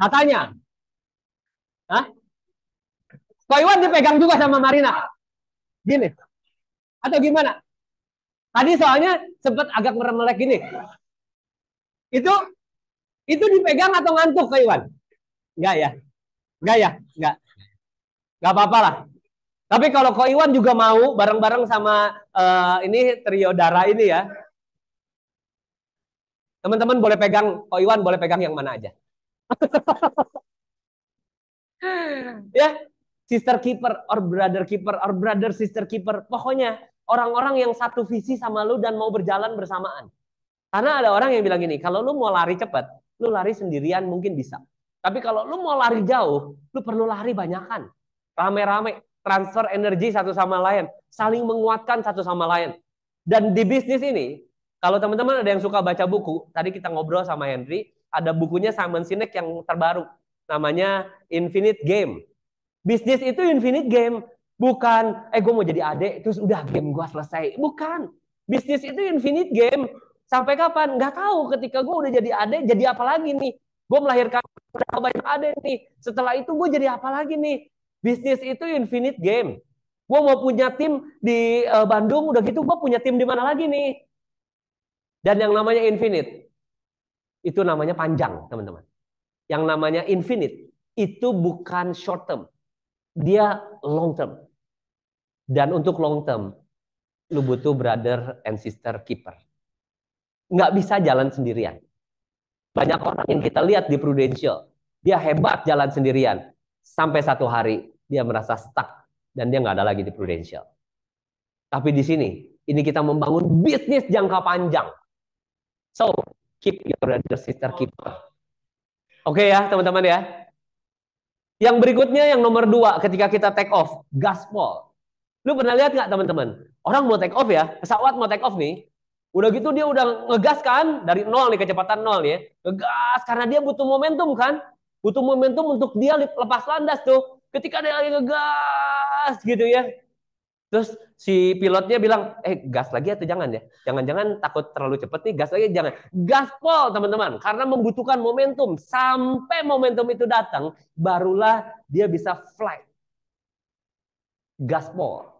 Katanya. ah? Kok dipegang juga sama Marina? Gini. Atau gimana? Tadi soalnya sempat agak meremelek gini. Itu itu dipegang atau ngantuk Kak Iwan? Enggak ya? Enggak ya? Enggak. Enggak apa-apa lah. Tapi kalau Kak Iwan juga mau bareng-bareng sama uh, ini trio darah ini ya. Teman-teman boleh pegang, Kak Iwan boleh pegang yang mana aja. ya, sister keeper or brother keeper or brother sister keeper. Pokoknya orang-orang yang satu visi sama lu dan mau berjalan bersamaan. Karena ada orang yang bilang gini, kalau lu mau lari cepat, lu lari sendirian mungkin bisa. Tapi kalau lu mau lari jauh, lu perlu lari banyakan. Rame-rame, transfer energi satu sama lain. Saling menguatkan satu sama lain. Dan di bisnis ini, kalau teman-teman ada yang suka baca buku, tadi kita ngobrol sama Henry, ada bukunya Simon Sinek yang terbaru. Namanya Infinite Game. Bisnis itu infinite game. Bukan, eh gue mau jadi adek terus udah game gue selesai. Bukan. Bisnis itu infinite game Sampai kapan? Nggak tahu. Ketika gue udah jadi adik, jadi apa lagi nih? Gue melahirkan berapa banyak adik nih? Setelah itu gue jadi apa lagi nih? Bisnis itu infinite game. Gue mau punya tim di uh, Bandung, udah gitu gue punya tim di mana lagi nih? Dan yang namanya infinite, itu namanya panjang, teman-teman. Yang namanya infinite, itu bukan short term. Dia long term. Dan untuk long term, lu butuh brother and sister keeper nggak bisa jalan sendirian. Banyak orang yang kita lihat di Prudential, dia hebat jalan sendirian. Sampai satu hari dia merasa stuck dan dia nggak ada lagi di Prudential. Tapi di sini, ini kita membangun bisnis jangka panjang. So, keep your brother sister keeper. Oke okay ya, teman-teman ya. Yang berikutnya yang nomor dua ketika kita take off, gaspol. Lu pernah lihat nggak teman-teman? Orang mau take off ya, pesawat mau take off nih, Udah gitu dia udah ngegas kan dari nol nih kecepatan nol ya. Ngegas karena dia butuh momentum kan. Butuh momentum untuk dia lepas landas tuh. Ketika dia lagi ngegas gitu ya. Terus si pilotnya bilang, eh gas lagi atau jangan ya? Jangan-jangan takut terlalu cepet nih, gas lagi jangan. Gaspol teman-teman, karena membutuhkan momentum. Sampai momentum itu datang, barulah dia bisa fly. Gaspol.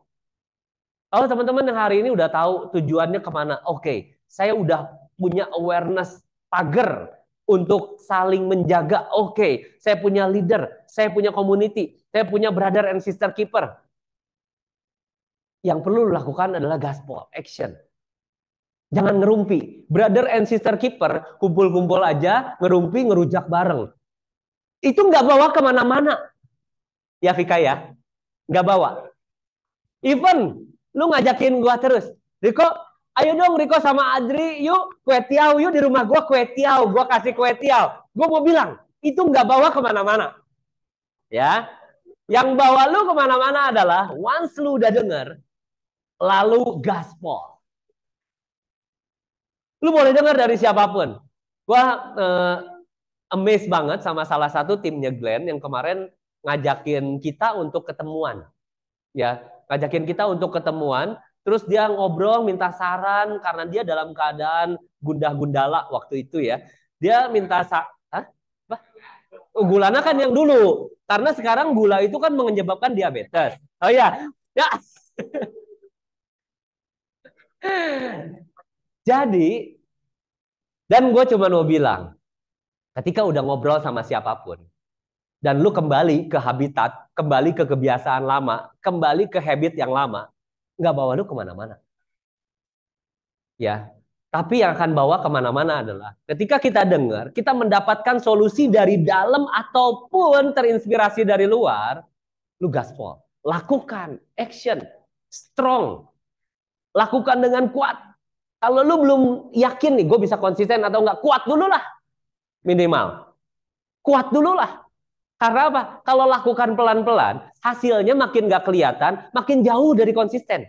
Kalau oh, teman-teman yang hari ini udah tahu tujuannya kemana, oke, okay, saya udah punya awareness pagar untuk saling menjaga. Oke, okay, saya punya leader, saya punya community, saya punya brother and sister keeper. Yang perlu lakukan adalah gaspol, action. Jangan ngerumpi. Brother and sister keeper, kumpul-kumpul aja, ngerumpi, ngerujak bareng. Itu nggak bawa kemana-mana. Ya Fika ya, nggak bawa. Even lu ngajakin gua terus. Riko, ayo dong Riko sama Adri, yuk kue tiaw, yuk di rumah gua kue tiaw, gua kasih kue tiaw. Gua mau bilang, itu nggak bawa kemana-mana. Ya, yang bawa lu kemana-mana adalah once lu udah denger, lalu gaspol. Lu boleh denger dari siapapun. Gua eh, amazed banget sama salah satu timnya Glenn yang kemarin ngajakin kita untuk ketemuan. Ya, ngajakin kita untuk ketemuan, terus dia ngobrol minta saran karena dia dalam keadaan gundah gundala waktu itu ya. Dia minta sa Hah? Gulana kan yang dulu. Karena sekarang gula itu kan menyebabkan diabetes. Oh iya. ya. Ya. Jadi dan gue cuma mau bilang, ketika udah ngobrol sama siapapun, dan lu kembali ke habitat, kembali ke kebiasaan lama, kembali ke habit yang lama, nggak bawa lu kemana-mana. Ya, tapi yang akan bawa kemana-mana adalah ketika kita dengar, kita mendapatkan solusi dari dalam ataupun terinspirasi dari luar, lu gaspol, lakukan, action, strong, lakukan dengan kuat. Kalau lu belum yakin nih, gue bisa konsisten atau nggak, kuat dulu lah, minimal, kuat dulu lah karena apa? Kalau lakukan pelan-pelan, hasilnya makin gak kelihatan, makin jauh dari konsisten.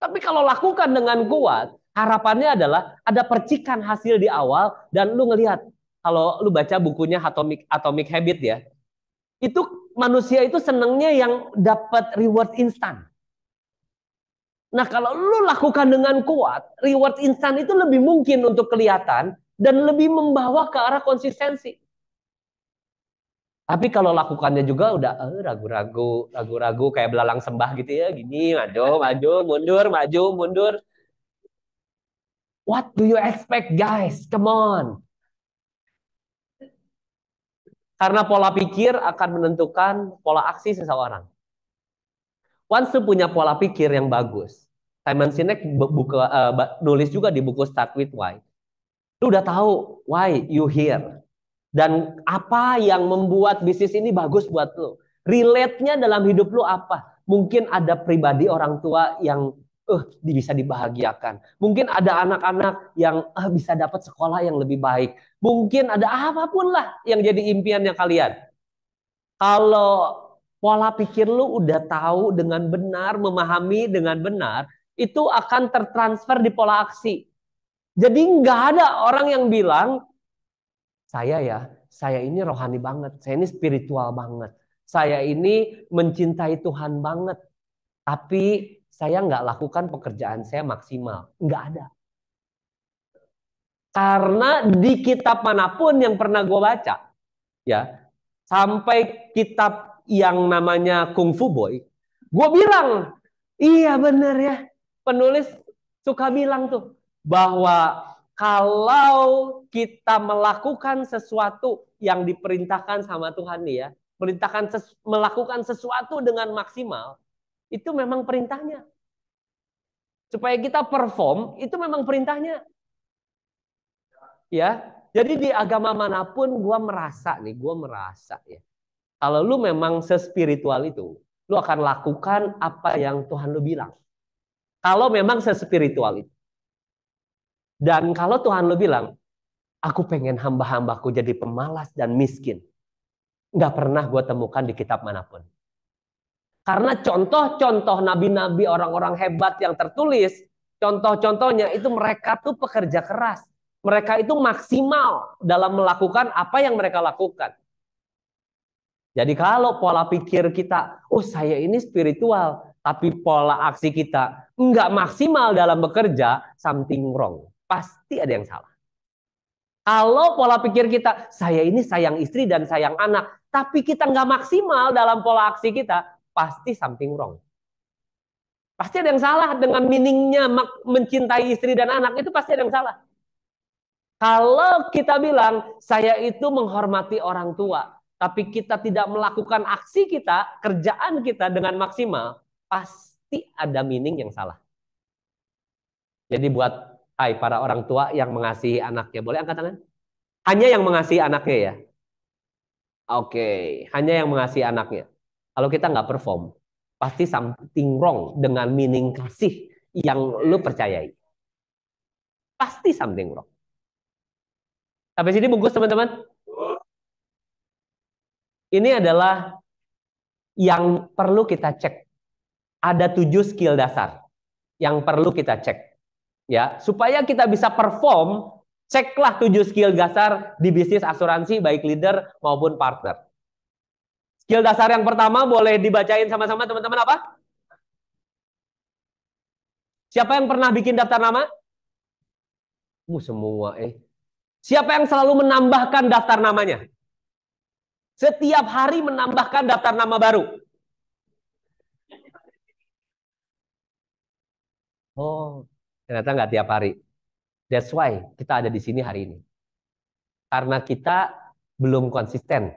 Tapi kalau lakukan dengan kuat, harapannya adalah ada percikan hasil di awal dan lu ngelihat. Kalau lu baca bukunya Atomic, Atomic Habit ya, itu manusia itu senangnya yang dapat reward instan. Nah kalau lu lakukan dengan kuat, reward instan itu lebih mungkin untuk kelihatan dan lebih membawa ke arah konsistensi. Tapi kalau lakukannya juga udah eh, ragu-ragu, eh, ragu-ragu kayak belalang sembah gitu ya, gini maju, maju, mundur, maju, mundur. What do you expect guys? Come on. Karena pola pikir akan menentukan pola aksi seseorang. Once you punya pola pikir yang bagus, Simon Sinek buka, uh, nulis juga di buku Start With Why. Lu udah tahu why you here dan apa yang membuat bisnis ini bagus buat lo? Relate-nya dalam hidup lo apa? Mungkin ada pribadi orang tua yang eh uh, bisa dibahagiakan. Mungkin ada anak-anak yang uh, bisa dapat sekolah yang lebih baik. Mungkin ada apapun lah yang jadi impiannya kalian. Kalau pola pikir lu udah tahu dengan benar, memahami dengan benar, itu akan tertransfer di pola aksi. Jadi nggak ada orang yang bilang saya ya, saya ini rohani banget, saya ini spiritual banget, saya ini mencintai Tuhan banget, tapi saya nggak lakukan pekerjaan saya maksimal, nggak ada. Karena di kitab manapun yang pernah gue baca, ya sampai kitab yang namanya Kung Fu Boy, gue bilang, iya bener ya, penulis suka bilang tuh bahwa kalau kita melakukan sesuatu yang diperintahkan sama Tuhan nih ya, perintahkan ses melakukan sesuatu dengan maksimal, itu memang perintahnya. Supaya kita perform, itu memang perintahnya. Ya, jadi di agama manapun gue merasa nih, gue merasa ya. Kalau lu memang sespiritual itu, lu akan lakukan apa yang Tuhan lu bilang. Kalau memang sespiritual itu. Dan kalau Tuhan lo bilang, aku pengen hamba-hambaku jadi pemalas dan miskin. Nggak pernah gue temukan di kitab manapun. Karena contoh-contoh nabi-nabi orang-orang hebat yang tertulis, contoh-contohnya itu mereka tuh pekerja keras. Mereka itu maksimal dalam melakukan apa yang mereka lakukan. Jadi kalau pola pikir kita, oh saya ini spiritual, tapi pola aksi kita nggak maksimal dalam bekerja, something wrong. Pasti ada yang salah. Kalau pola pikir kita, saya ini sayang istri dan sayang anak, tapi kita nggak maksimal dalam pola aksi kita, pasti something wrong. Pasti ada yang salah dengan meaningnya mencintai istri dan anak, itu pasti ada yang salah. Kalau kita bilang, saya itu menghormati orang tua, tapi kita tidak melakukan aksi kita, kerjaan kita dengan maksimal, pasti ada meaning yang salah. Jadi buat Hai para orang tua yang mengasihi anaknya. Boleh angkat tangan? Hanya yang mengasihi anaknya ya. Oke, hanya yang mengasihi anaknya. Kalau kita nggak perform, pasti something wrong dengan meaning kasih yang lu percayai. Pasti something wrong. Sampai sini bungkus teman-teman. Ini adalah yang perlu kita cek. Ada tujuh skill dasar yang perlu kita cek ya supaya kita bisa perform ceklah tujuh skill dasar di bisnis asuransi baik leader maupun partner skill dasar yang pertama boleh dibacain sama-sama teman-teman apa siapa yang pernah bikin daftar nama uh, semua eh siapa yang selalu menambahkan daftar namanya setiap hari menambahkan daftar nama baru oh Ternyata nggak tiap hari. That's why kita ada di sini hari ini. Karena kita belum konsisten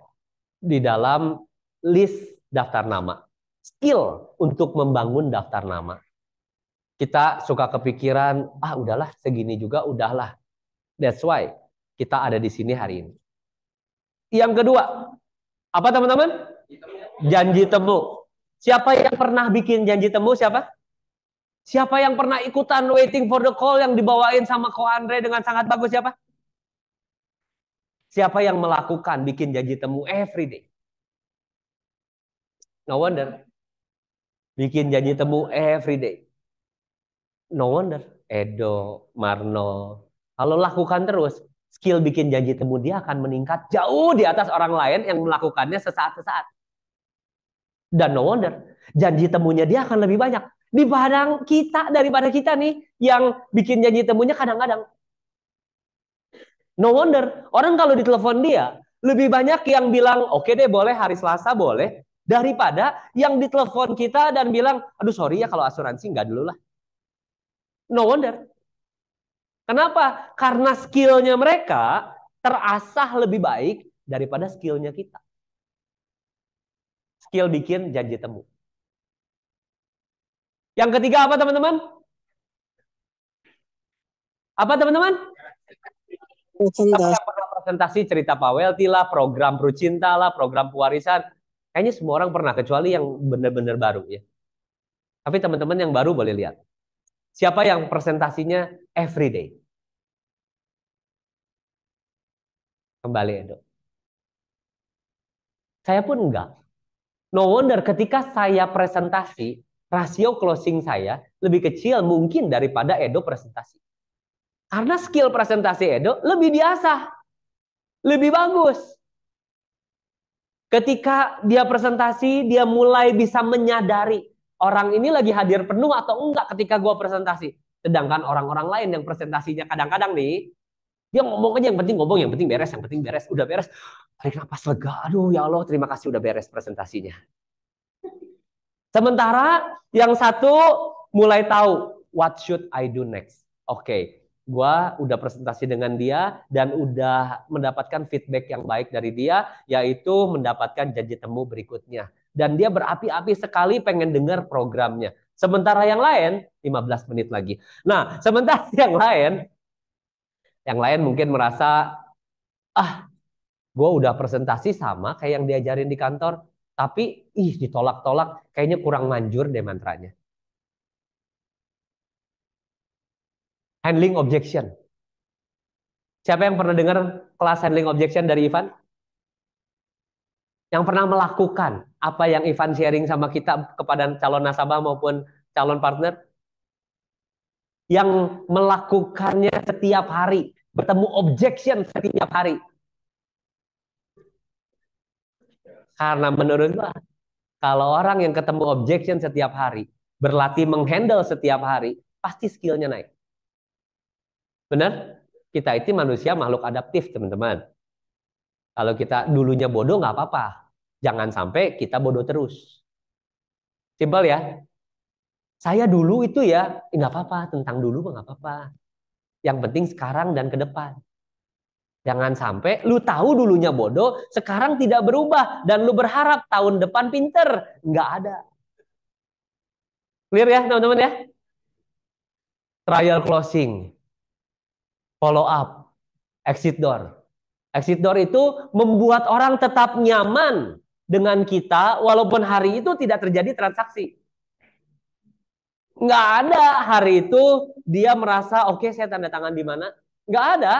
di dalam list daftar nama. Skill untuk membangun daftar nama. Kita suka kepikiran, ah udahlah segini juga udahlah. That's why kita ada di sini hari ini. Yang kedua, apa teman-teman? Janji temu. Siapa yang pernah bikin janji temu? Siapa? Siapa yang pernah ikutan waiting for the call yang dibawain sama Ko Andre dengan sangat bagus siapa? Siapa yang melakukan bikin janji temu every day? No wonder. Bikin janji temu every day. No wonder. Edo, Marno. Kalau lakukan terus, skill bikin janji temu dia akan meningkat jauh di atas orang lain yang melakukannya sesaat-sesaat. Dan no wonder, janji temunya dia akan lebih banyak di barang kita daripada kita nih yang bikin janji temunya kadang-kadang. No wonder orang kalau ditelepon dia lebih banyak yang bilang oke okay deh boleh hari Selasa boleh daripada yang ditelepon kita dan bilang aduh sorry ya kalau asuransi nggak dulu lah. No wonder. Kenapa? Karena skillnya mereka terasah lebih baik daripada skillnya kita. Skill bikin janji temu. Yang ketiga apa teman-teman? Apa teman-teman? Presentasi. presentasi cerita Pawelti lah, program Prucinta lah, program pewarisan. Kayaknya semua orang pernah, kecuali yang benar-benar baru ya. Tapi teman-teman yang baru boleh lihat. Siapa yang presentasinya everyday? Kembali Edo. Saya pun enggak. No wonder ketika saya presentasi, rasio closing saya lebih kecil mungkin daripada Edo presentasi. Karena skill presentasi Edo lebih biasa, lebih bagus. Ketika dia presentasi, dia mulai bisa menyadari orang ini lagi hadir penuh atau enggak ketika gua presentasi. Sedangkan orang-orang lain yang presentasinya kadang-kadang nih, dia ngomong aja yang penting ngomong, yang penting beres, yang penting beres, udah beres. Tarik nafas lega, aduh ya Allah terima kasih udah beres presentasinya. Sementara yang satu mulai tahu what should I do next. Oke, okay, gua udah presentasi dengan dia dan udah mendapatkan feedback yang baik dari dia, yaitu mendapatkan janji temu berikutnya. Dan dia berapi-api sekali pengen dengar programnya. Sementara yang lain 15 menit lagi. Nah, sementara yang lain yang lain mungkin merasa ah gue udah presentasi sama kayak yang diajarin di kantor tapi ih ditolak-tolak kayaknya kurang manjur deh mantranya. Handling objection. Siapa yang pernah dengar kelas handling objection dari Ivan? Yang pernah melakukan apa yang Ivan sharing sama kita kepada calon nasabah maupun calon partner? Yang melakukannya setiap hari, bertemu objection setiap hari Karena menurut gua kalau orang yang ketemu objection setiap hari, berlatih menghandle setiap hari, pasti skillnya naik. Benar? Kita itu manusia makhluk adaptif, teman-teman. Kalau kita dulunya bodoh nggak apa-apa. Jangan sampai kita bodoh terus. Simpel ya. Saya dulu itu ya nggak apa-apa tentang dulu nggak apa-apa. Yang penting sekarang dan ke depan. Jangan sampai lu tahu dulunya bodoh, sekarang tidak berubah dan lu berharap tahun depan pinter, nggak ada. Clear ya teman-teman ya? Trial closing, follow up, exit door. Exit door itu membuat orang tetap nyaman dengan kita walaupun hari itu tidak terjadi transaksi. Nggak ada hari itu dia merasa oke okay, saya tanda tangan di mana? Nggak ada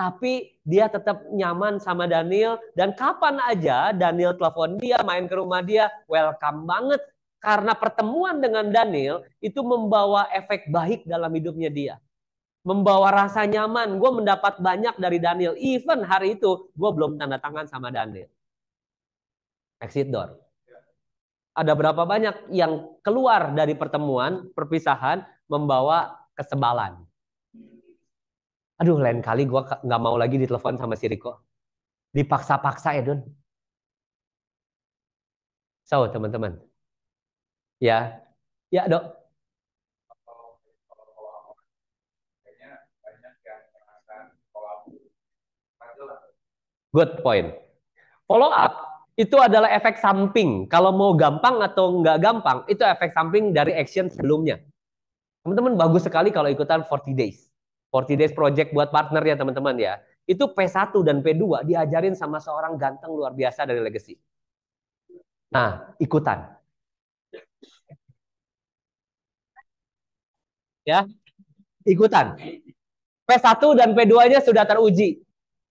tapi dia tetap nyaman sama Daniel dan kapan aja Daniel telepon dia, main ke rumah dia, welcome banget karena pertemuan dengan Daniel itu membawa efek baik dalam hidupnya dia. Membawa rasa nyaman, gue mendapat banyak dari Daniel. Even hari itu gue belum tanda tangan sama Daniel. Exit door. Ada berapa banyak yang keluar dari pertemuan, perpisahan, membawa kesebalan. Aduh, lain kali gue nggak mau lagi ditelepon sama si Riko. Dipaksa-paksa ya, Don. So, teman-teman. Ya. Ya, Dok. Good point. Follow up itu adalah efek samping. Kalau mau gampang atau nggak gampang, itu efek samping dari action sebelumnya. Teman-teman bagus sekali kalau ikutan 40 days. 40 days project buat partner ya teman-teman ya. Itu P1 dan P2 diajarin sama seorang ganteng luar biasa dari legacy. Nah, ikutan. Ya, ikutan. P1 dan P2-nya sudah teruji.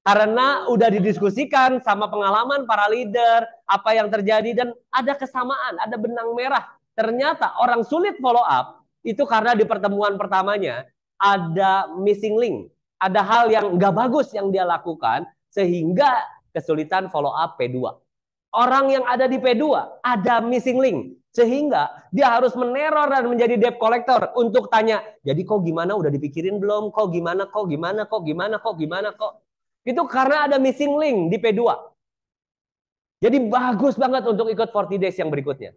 Karena udah didiskusikan sama pengalaman para leader, apa yang terjadi, dan ada kesamaan, ada benang merah. Ternyata orang sulit follow up, itu karena di pertemuan pertamanya, ada missing link, ada hal yang nggak bagus yang dia lakukan sehingga kesulitan follow up P2. Orang yang ada di P2 ada missing link sehingga dia harus meneror dan menjadi debt collector untuk tanya, jadi kok gimana udah dipikirin belum? Kok gimana? Kok gimana? Kok gimana? Kok gimana? Kok? Itu karena ada missing link di P2. Jadi bagus banget untuk ikut 40 days yang berikutnya.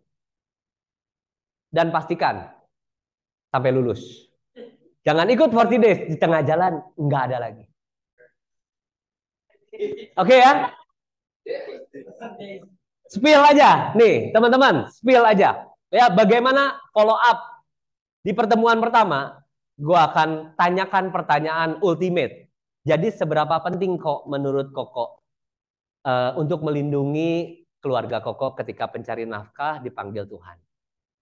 Dan pastikan sampai lulus. Jangan ikut 40 days di tengah jalan nggak ada lagi. Oke okay, ya? Spill aja, nih teman-teman, spill aja. Ya, bagaimana follow up di pertemuan pertama? gua akan tanyakan pertanyaan ultimate. Jadi seberapa penting kok menurut Koko uh, untuk melindungi keluarga Koko ketika pencari nafkah dipanggil Tuhan?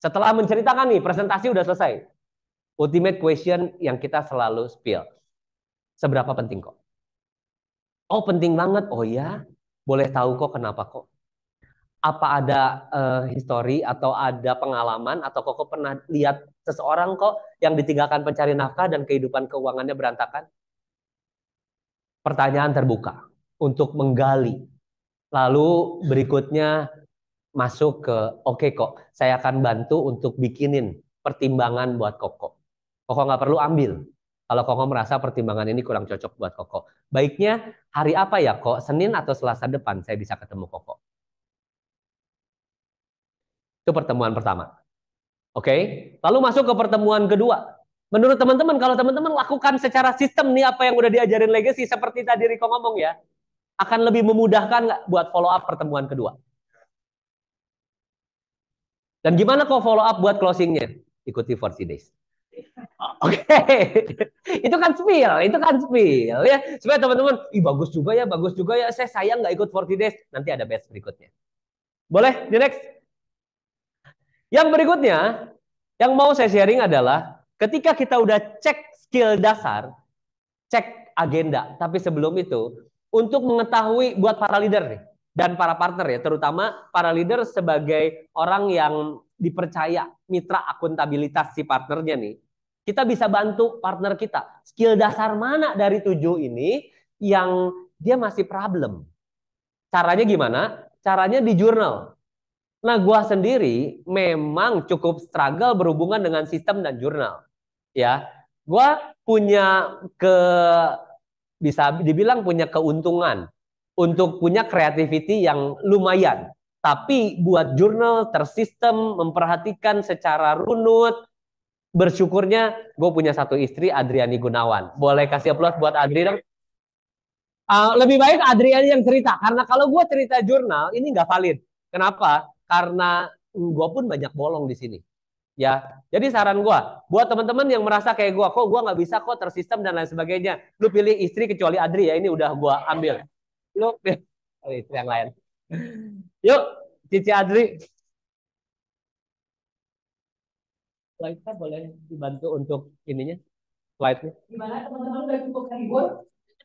Setelah menceritakan nih, presentasi udah selesai ultimate question yang kita selalu spill. Seberapa penting kok? Oh penting banget, oh ya? Boleh tahu kok kenapa kok? Apa ada uh, eh, histori atau ada pengalaman atau kok kok pernah lihat seseorang kok yang ditinggalkan pencari nafkah dan kehidupan keuangannya berantakan? Pertanyaan terbuka untuk menggali. Lalu berikutnya masuk ke oke okay kok, saya akan bantu untuk bikinin pertimbangan buat kok. Koko nggak perlu ambil. Kalau Koko merasa pertimbangan ini kurang cocok buat Koko. Baiknya hari apa ya Kok? Senin atau Selasa depan saya bisa ketemu Koko. Itu pertemuan pertama. Oke, lalu masuk ke pertemuan kedua. Menurut teman-teman, kalau teman-teman lakukan secara sistem nih apa yang udah diajarin legacy seperti tadi Riko ngomong ya, akan lebih memudahkan nggak buat follow up pertemuan kedua? Dan gimana kok follow up buat closingnya? Ikuti 40 days. Oke, itu kan spill, itu kan spill ya. Supaya teman-teman, ih bagus juga ya, bagus juga ya. Saya sayang nggak ikut 40 days. Nanti ada batch berikutnya. Boleh, di next. Yang berikutnya, yang mau saya sharing adalah ketika kita udah cek skill dasar, cek agenda. Tapi sebelum itu, untuk mengetahui buat para leader nih dan para partner ya, terutama para leader sebagai orang yang dipercaya mitra akuntabilitas si partnernya nih, kita bisa bantu partner kita. Skill dasar mana dari tujuh ini yang dia masih problem? Caranya gimana? Caranya di jurnal. Nah, gua sendiri memang cukup struggle berhubungan dengan sistem dan jurnal. Ya, gua punya ke bisa dibilang punya keuntungan untuk punya creativity yang lumayan tapi buat jurnal tersistem, memperhatikan secara runut, bersyukurnya gue punya satu istri Adriani Gunawan. Boleh kasih aplaus buat Adri Uh, lebih baik Adriani yang cerita karena kalau gue cerita jurnal ini nggak valid. Kenapa? Karena gue pun banyak bolong di sini. Ya, jadi saran gue buat teman-teman yang merasa kayak gue, kok gue nggak bisa kok tersistem dan lain sebagainya. Lu pilih istri kecuali Adri ya, ini udah gue ambil. Lu pilih istri yang lain. Yuk, Cici Adri. Slide-nya boleh dibantu untuk ininya, slide-nya. Gimana teman-teman udah cukup ribut?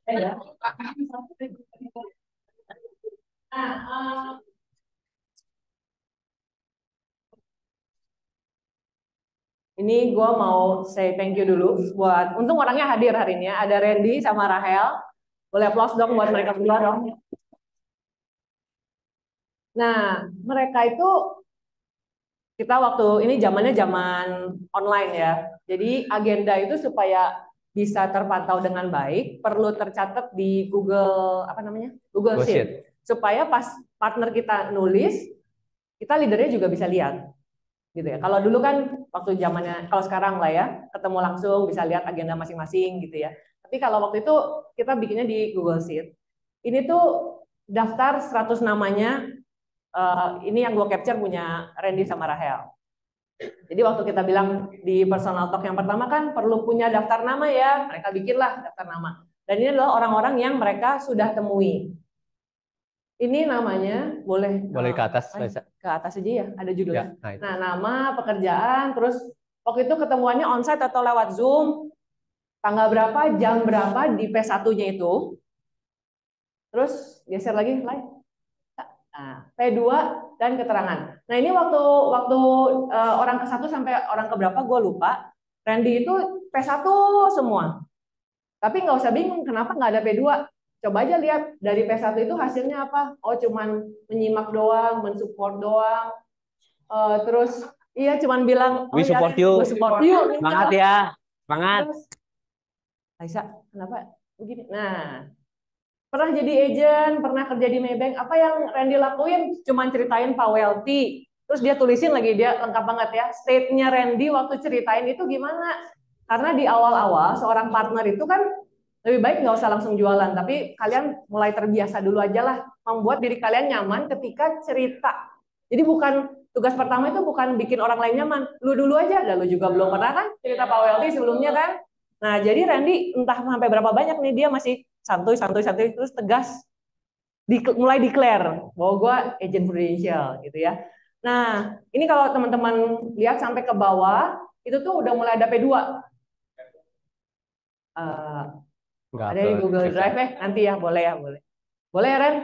Eh, ya. Nah, eh, Ini gue mau say thank you dulu buat untung orangnya hadir hari ini ya. Ada Randy sama Rahel. Boleh aplaus dong buat mereka berdua dong. Nah, mereka itu kita waktu ini zamannya zaman online ya. Jadi agenda itu supaya bisa terpantau dengan baik perlu tercatat di Google apa namanya? Google, Sheet. Sheet. Supaya pas partner kita nulis, kita leadernya juga bisa lihat. Gitu ya. Kalau dulu kan waktu zamannya kalau sekarang lah ya, ketemu langsung bisa lihat agenda masing-masing gitu ya. Tapi kalau waktu itu kita bikinnya di Google Sheet. Ini tuh daftar 100 namanya uh, ini yang gue capture punya Randy sama Rahel. Jadi waktu kita bilang di personal talk yang pertama kan perlu punya daftar nama ya, mereka bikinlah daftar nama. Dan ini adalah orang-orang yang mereka sudah temui. Ini namanya boleh boleh ke eh, atas ay, ke atas aja ya, ada judulnya. Ya, nah, nah, nama, pekerjaan, terus waktu itu ketemuannya onsite atau lewat Zoom, tanggal berapa, jam berapa di P1-nya itu. Terus geser lagi, live Nah, P2 dan keterangan. Nah, ini waktu waktu uh, orang ke satu sampai orang ke berapa gue lupa. Randy itu P1 semua. Tapi nggak usah bingung kenapa nggak ada P2. Coba aja lihat dari P1 itu hasilnya apa. Oh, cuman menyimak doang, mensupport doang. Uh, terus iya cuman bilang oh, we iya, support ya, you. We support you. Semangat ya. Semangat. Aisyah, kenapa begini? Nah, pernah jadi agent, pernah kerja di Maybank, apa yang Randy lakuin? Cuman ceritain Pak Welty. Terus dia tulisin lagi, dia lengkap banget ya. State-nya Randy waktu ceritain itu gimana? Karena di awal-awal seorang partner itu kan lebih baik nggak usah langsung jualan, tapi kalian mulai terbiasa dulu aja lah membuat diri kalian nyaman ketika cerita. Jadi bukan tugas pertama itu bukan bikin orang lain nyaman. Lu dulu aja, lalu lu juga belum pernah kan cerita Pak Welty sebelumnya kan? Nah, jadi Randy entah sampai berapa banyak nih dia masih santuy, santuy, santuy terus tegas di, mulai declare bahwa gue agent prudential gitu ya. Nah, ini kalau teman-teman lihat sampai ke bawah itu tuh udah mulai ada P2. Uh, eh, ada di Google Drive ya, nanti ya boleh ya boleh. Boleh ya Ren?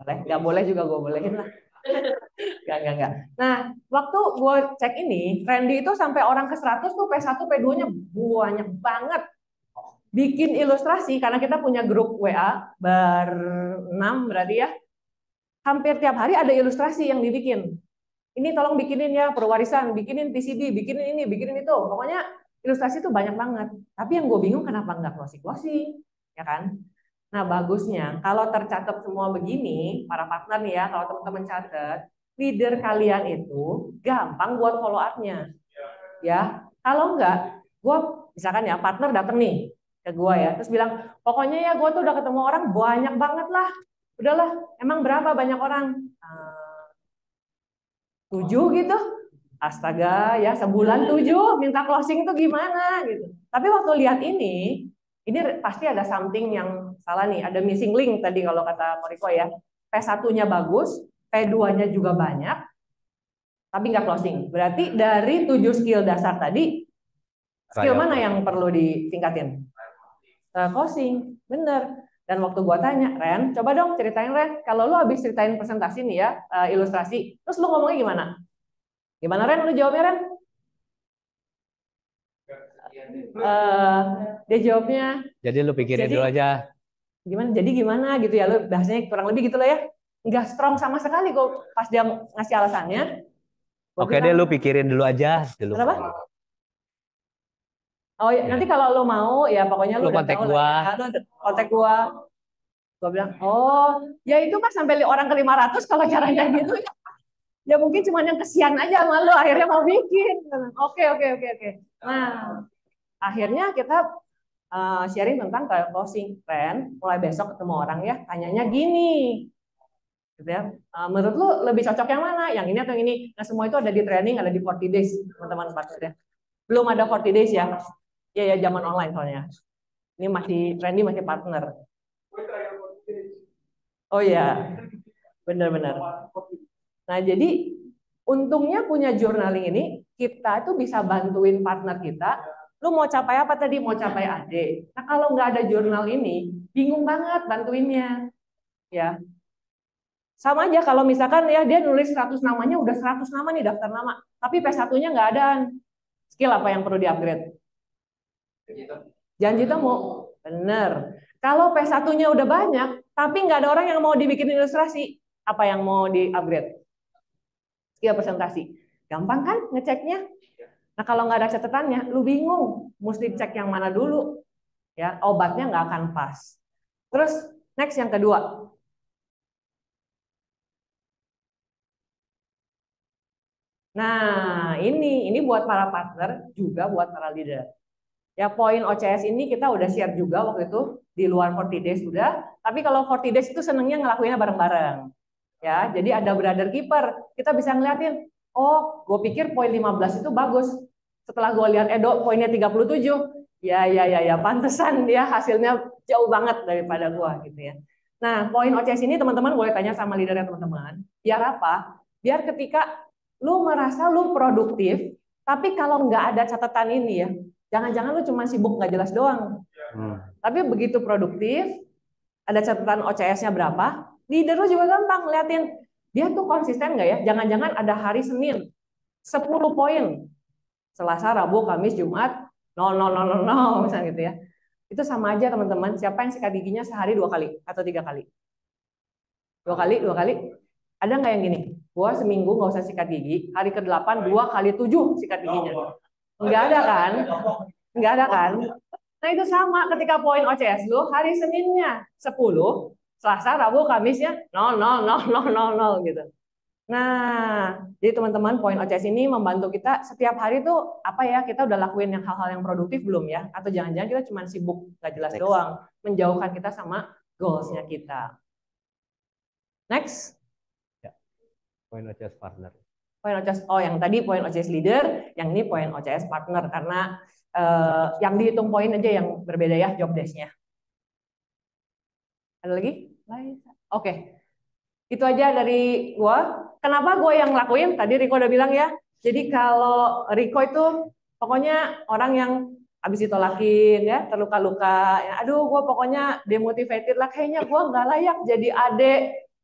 Boleh, nggak boleh juga gue bolehin lah. Enggak, enggak, enggak. Nah, waktu gue cek ini, Randy itu sampai orang ke 100 tuh P1, P2-nya banyak banget. Bikin ilustrasi, karena kita punya grup WA, berenam berarti ya, hampir tiap hari ada ilustrasi yang dibikin. Ini tolong bikinin ya, perwarisan, bikinin PCB, bikinin ini, bikinin itu. Pokoknya ilustrasi itu banyak banget. Tapi yang gue bingung kenapa nggak closing-closing, ya kan? Nah, bagusnya kalau tercatat semua begini, para partner nih ya, kalau teman-teman catat, leader kalian itu gampang buat follow up-nya. Ya. Kalau enggak, gua misalkan ya partner datang nih ke gua ya, terus bilang, pokoknya ya gua tuh udah ketemu orang banyak banget lah. Udahlah, emang berapa banyak orang? Ah, tujuh gitu? Astaga ya sebulan tujuh, minta closing tuh gimana gitu. Tapi waktu lihat ini, ini pasti ada something yang salah nih, ada missing link tadi kalau kata Moriko ya. P1-nya bagus, P2-nya juga banyak, tapi nggak closing. Berarti dari tujuh skill dasar tadi, skill mana yang perlu ditingkatin? Nah, closing, bener. Dan waktu gua tanya, Ren, coba dong ceritain Ren, kalau lu habis ceritain presentasi nih ya, eh, ilustrasi, terus lu ngomongnya gimana? Gimana Ren, lu jawabnya Ren? Uh, dia jawabnya. Jadi lu pikirin jadi, dulu aja gimana jadi gimana gitu ya lo bahasanya kurang lebih gitu loh ya nggak strong sama sekali kok pas dia ngasih alasannya oke bilang, deh lu pikirin dulu aja dulu kenapa oh ya, iya. nanti kalau lo mau ya pokoknya lo kontak gua ya, kontak gua gua bilang oh ya itu mah sampai orang ke 500 kalau caranya gitu ya ya mungkin cuma yang kesian aja sama lo akhirnya mau bikin oke oke oke oke nah akhirnya kita Eh, sharing tentang trial closing. Ren, mulai besok ketemu orang ya, tanyanya gini. Gitu ya. Uh, menurut lu lebih cocok yang mana? Yang ini atau yang ini? Nah, semua itu ada di training, ada di 40 days, teman-teman partner. Belum ada 40 days ya. Iya ya, zaman online soalnya. Ini masih trendy, masih partner. Oh iya, benar-benar. Nah jadi untungnya punya journaling ini kita tuh bisa bantuin partner kita lu mau capai apa tadi? Mau capai AD. Nah kalau nggak ada jurnal ini, bingung banget bantuinnya. Ya, sama aja kalau misalkan ya dia nulis 100 namanya udah 100 nama nih daftar nama, tapi P1-nya nggak ada. Skill apa yang perlu di-upgrade? Janji temu. Bener. Kalau P1-nya udah banyak, tapi nggak ada orang yang mau dibikin ilustrasi, apa yang mau di-upgrade? Skill presentasi. Gampang kan ngeceknya? Iya. Nah kalau nggak ada catatannya, lu bingung, mesti cek yang mana dulu, ya obatnya nggak akan pas. Terus next yang kedua, Nah, ini ini buat para partner juga buat para leader. Ya poin OCS ini kita udah share juga waktu itu di luar 40 days sudah, tapi kalau 40 days itu senengnya ngelakuinnya bareng-bareng. Ya, jadi ada brother keeper, kita bisa ngeliatin oh gue pikir poin 15 itu bagus. Setelah gue lihat Edo poinnya 37, ya ya ya ya pantesan dia hasilnya jauh banget daripada gue gitu ya. Nah, poin OCS ini teman-teman boleh tanya sama leader ya teman-teman. Biar apa? Biar ketika lu merasa lu produktif, tapi kalau nggak ada catatan ini ya, jangan-jangan lu cuma sibuk nggak jelas doang. Hmm. Tapi begitu produktif, ada catatan OCS-nya berapa, leader lu juga gampang ngeliatin, dia tuh konsisten nggak ya? Jangan-jangan ada hari Senin 10 poin. Selasa, Rabu, Kamis, Jumat 0 0 0 0 0 misalnya gitu ya. Itu sama aja teman-teman, siapa yang sikat giginya sehari dua kali atau tiga kali? Dua kali, dua kali. Ada nggak yang gini? Gua seminggu nggak usah sikat gigi, hari ke-8 dua kali tujuh sikat giginya. Nggak ada kan? Nggak ada kan? Nah itu sama ketika poin OCS lu hari Seninnya 10, Selasa, Rabu, Kamis ya, nol nol nol nol nol nol gitu. Nah, jadi teman-teman poin OCS ini membantu kita setiap hari tuh apa ya kita udah lakuin yang hal-hal yang produktif belum ya? Atau jangan-jangan kita cuma sibuk nggak jelas Next. doang, menjauhkan kita sama goalsnya kita. Next. Ya. Poin OCS partner. Poin OCS oh yang tadi poin OCS leader, yang ini poin OCS partner karena eh, yang dihitung poin aja yang berbeda ya job desknya. Ada lagi? Oke. Okay. Itu aja dari gua. Kenapa gua yang lakuin? Tadi Riko udah bilang ya. Jadi kalau Riko itu pokoknya orang yang habis ditolakin ya, terluka-luka. Ya, aduh, gua pokoknya demotivated lah. Kayaknya gua nggak layak jadi adik.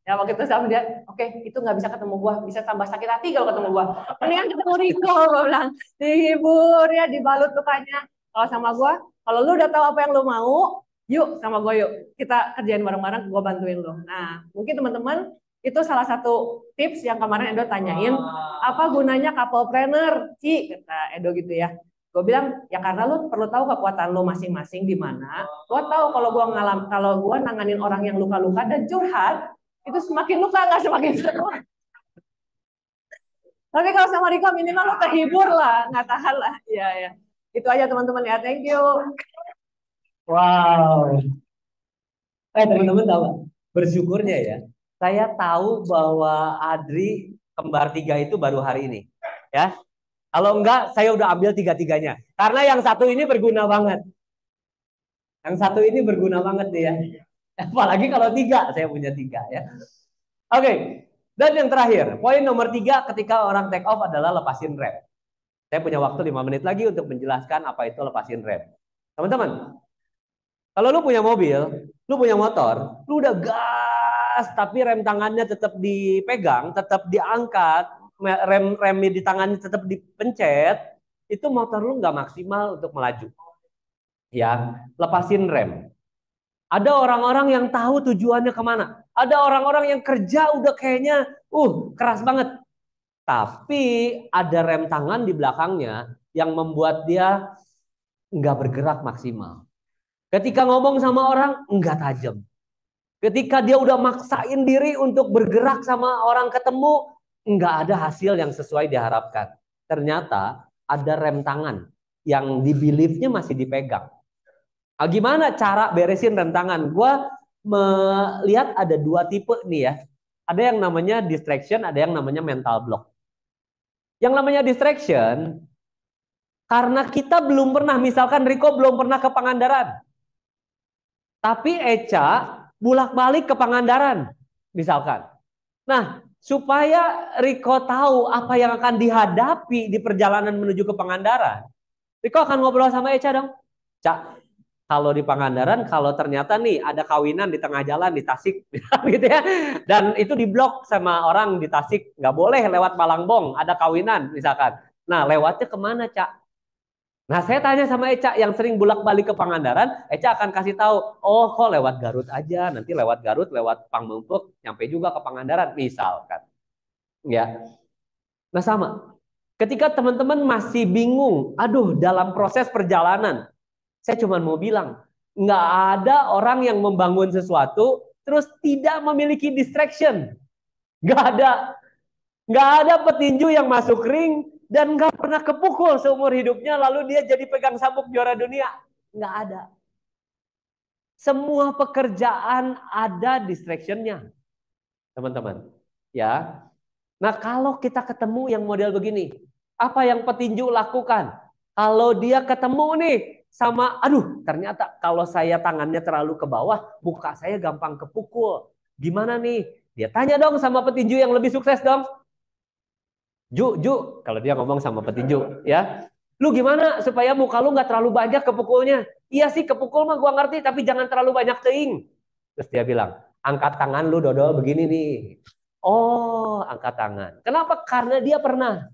Ya waktu itu sama dia, oke okay, itu nggak bisa ketemu gua, bisa tambah sakit hati kalau ketemu gua. Mendingan ketemu Riko, gua bilang dihibur ya, dibalut lukanya. Kalau sama gua, kalau lu udah tahu apa yang lu mau, yuk sama gue yuk kita kerjain bareng-bareng gue bantuin lo nah mungkin teman-teman itu salah satu tips yang kemarin Edo tanyain wow. apa gunanya couple trainer Ci kata Edo gitu ya gue bilang ya karena lo perlu tahu kekuatan lo masing-masing di mana gue tahu kalau gue ngalam kalau gue nanganin orang yang luka-luka dan curhat itu semakin luka nggak semakin seru tapi kalau sama Rika minimal lo terhibur lah nggak tahan lah ya ya itu aja teman-teman ya thank you Wow. Eh teman-teman tahu gak? Bersyukurnya ya, saya tahu bahwa Adri kembar tiga itu baru hari ini. Ya, kalau enggak saya udah ambil tiga-tiganya. Karena yang satu ini berguna banget. Yang satu ini berguna banget nih ya. Apalagi kalau tiga, saya punya tiga ya. Oke, okay. dan yang terakhir, poin nomor tiga ketika orang take off adalah lepasin rem. Saya punya waktu lima menit lagi untuk menjelaskan apa itu lepasin rem. Teman-teman, kalau lu punya mobil, lu punya motor, lu udah gas tapi rem tangannya tetap dipegang, tetap diangkat, rem remnya di tangannya tetap dipencet, itu motor lu nggak maksimal untuk melaju. Ya, lepasin rem. Ada orang-orang yang tahu tujuannya kemana. Ada orang-orang yang kerja udah kayaknya, uh, keras banget. Tapi ada rem tangan di belakangnya yang membuat dia nggak bergerak maksimal Ketika ngomong sama orang, enggak tajam. Ketika dia udah maksain diri untuk bergerak sama orang ketemu, enggak ada hasil yang sesuai diharapkan. Ternyata ada rem tangan yang di beliefnya masih dipegang. Ah, gimana cara beresin rem tangan? Gua melihat ada dua tipe nih ya. Ada yang namanya distraction, ada yang namanya mental block. Yang namanya distraction, karena kita belum pernah, misalkan Riko belum pernah ke Pangandaran. Tapi Eca bulak balik ke Pangandaran misalkan. Nah, supaya Riko tahu apa yang akan dihadapi di perjalanan menuju ke Pangandaran, Riko akan ngobrol sama Eca dong. Cak, kalau di Pangandaran, kalau ternyata nih ada kawinan di tengah jalan di Tasik, gitu ya, dan itu diblok sama orang di Tasik, nggak boleh lewat Malangbong, ada kawinan misalkan. Nah, lewatnya kemana, Cak? Nah, saya tanya sama Eca yang sering bolak-balik ke Pangandaran, Eca akan kasih tahu, oh kok lewat Garut aja, nanti lewat Garut, lewat Pangmempek, nyampe juga ke Pangandaran, misalkan. Ya. Nah, sama. Ketika teman-teman masih bingung, aduh dalam proses perjalanan, saya cuma mau bilang, nggak ada orang yang membangun sesuatu terus tidak memiliki distraction. Nggak ada. Nggak ada petinju yang masuk ring dan nggak pernah kepukul seumur hidupnya lalu dia jadi pegang sabuk juara dunia nggak ada semua pekerjaan ada distractionnya teman-teman ya nah kalau kita ketemu yang model begini apa yang petinju lakukan kalau dia ketemu nih sama aduh ternyata kalau saya tangannya terlalu ke bawah buka saya gampang kepukul gimana nih dia tanya dong sama petinju yang lebih sukses dong Ju, Ju, kalau dia ngomong sama petinju, ya. Lu gimana supaya muka lu nggak terlalu banyak kepukulnya? Iya sih, kepukul mah gua ngerti, tapi jangan terlalu banyak teing. Terus dia bilang, angkat tangan lu dodol begini nih. Oh, angkat tangan. Kenapa? Karena dia pernah.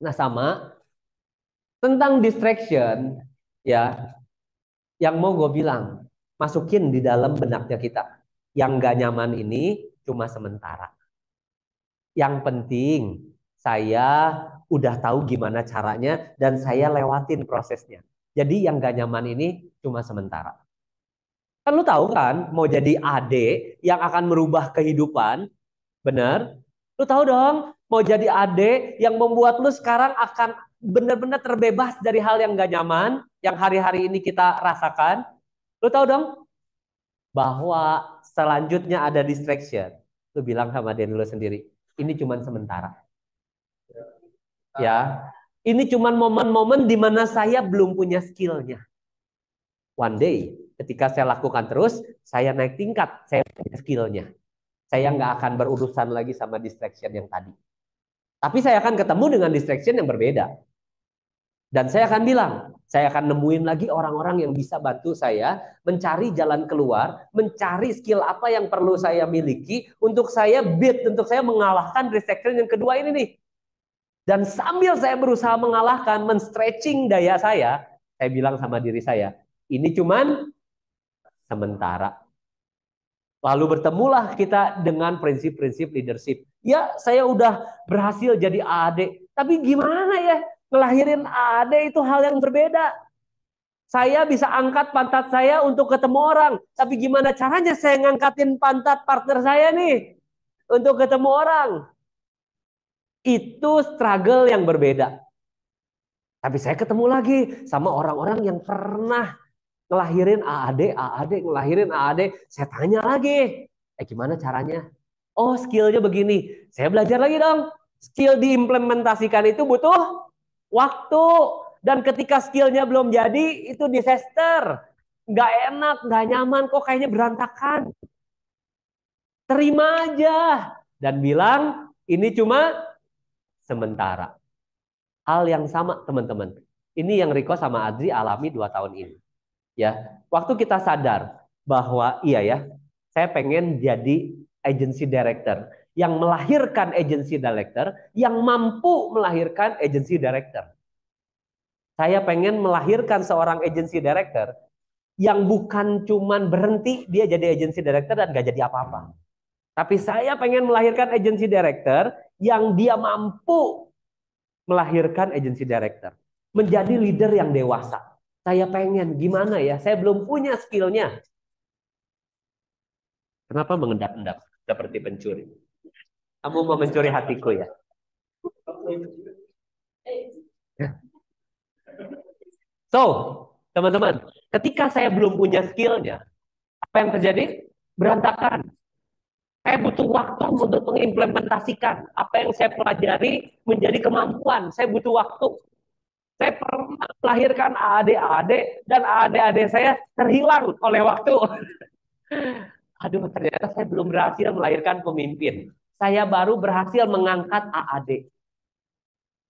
Nah, sama tentang distraction, ya. Yang mau gue bilang, masukin di dalam benaknya kita. Yang gak nyaman ini cuma sementara. Yang penting saya udah tahu gimana caranya dan saya lewatin prosesnya. Jadi yang gak nyaman ini cuma sementara. Kan lu tahu kan mau jadi adik yang akan merubah kehidupan, benar? Lu tahu dong mau jadi adik yang membuat lu sekarang akan benar-benar terbebas dari hal yang gak nyaman yang hari-hari ini kita rasakan. Lu tahu dong bahwa selanjutnya ada distraction. Lu bilang sama diri lu sendiri, ini cuma sementara ya. Ah. Ini cuma momen-momen di mana saya belum punya skillnya. One day, ketika saya lakukan terus, saya naik tingkat, saya punya skillnya. Saya nggak akan berurusan lagi sama distraction yang tadi. Tapi saya akan ketemu dengan distraction yang berbeda. Dan saya akan bilang, saya akan nemuin lagi orang-orang yang bisa bantu saya mencari jalan keluar, mencari skill apa yang perlu saya miliki untuk saya beat, untuk saya mengalahkan distraction yang kedua ini nih. Dan sambil saya berusaha mengalahkan, men-stretching daya saya, saya bilang sama diri saya, ini cuman sementara. Lalu bertemulah kita dengan prinsip-prinsip leadership. Ya, saya udah berhasil jadi adik, tapi gimana ya ngelahirin adik itu hal yang berbeda. Saya bisa angkat pantat saya untuk ketemu orang, tapi gimana caranya saya ngangkatin pantat partner saya nih untuk ketemu orang? Itu struggle yang berbeda. Tapi saya ketemu lagi sama orang-orang yang pernah ngelahirin AAD, AAD, ngelahirin AAD. Saya tanya lagi, eh gimana caranya? Oh skillnya begini. Saya belajar lagi dong. Skill diimplementasikan itu butuh waktu. Dan ketika skillnya belum jadi, itu disaster. Gak enak, gak nyaman, kok kayaknya berantakan. Terima aja. Dan bilang, ini cuma sementara. Hal yang sama teman-teman. Ini yang Riko sama Adri alami dua tahun ini. Ya, waktu kita sadar bahwa iya ya, saya pengen jadi agency director yang melahirkan agency director yang mampu melahirkan agency director. Saya pengen melahirkan seorang agency director yang bukan cuman berhenti dia jadi agency director dan gak jadi apa-apa. Tapi saya pengen melahirkan agency director yang dia mampu melahirkan agency director. Menjadi leader yang dewasa. Saya pengen, gimana ya? Saya belum punya skillnya. Kenapa mengendap-endap seperti pencuri? Kamu mau mencuri hatiku ya? So, teman-teman, ketika saya belum punya skillnya, apa yang terjadi? Berantakan saya butuh waktu untuk mengimplementasikan apa yang saya pelajari menjadi kemampuan. Saya butuh waktu. Saya pernah melahirkan adik-adik dan adik-adik saya terhilang oleh waktu. Aduh, ternyata saya belum berhasil melahirkan pemimpin. Saya baru berhasil mengangkat AAD.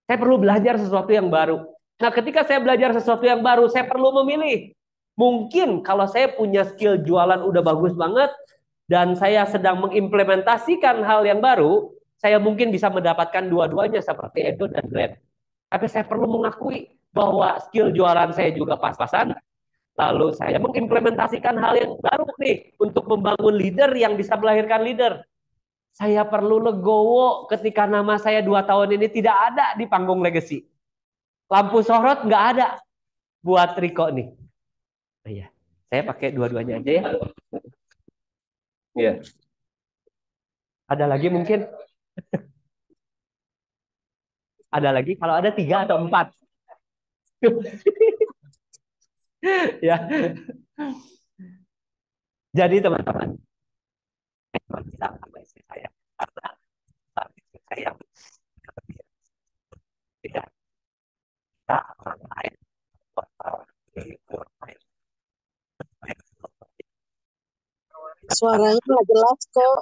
Saya perlu belajar sesuatu yang baru. Nah, ketika saya belajar sesuatu yang baru, saya perlu memilih. Mungkin kalau saya punya skill jualan udah bagus banget, dan saya sedang mengimplementasikan hal yang baru, saya mungkin bisa mendapatkan dua-duanya seperti Edo dan Glenn. Tapi saya perlu mengakui bahwa skill jualan saya juga pas-pasan. Lalu saya mengimplementasikan hal yang baru nih untuk membangun leader yang bisa melahirkan leader. Saya perlu legowo ketika nama saya dua tahun ini tidak ada di panggung legacy. Lampu sorot nggak ada buat Riko nih. Iya, saya pakai dua-duanya aja ya. Iya. Yeah. Ada lagi mungkin? ada lagi kalau ada tiga atau empat. ya. Jadi teman-teman, Suaranya nggak jelas kok.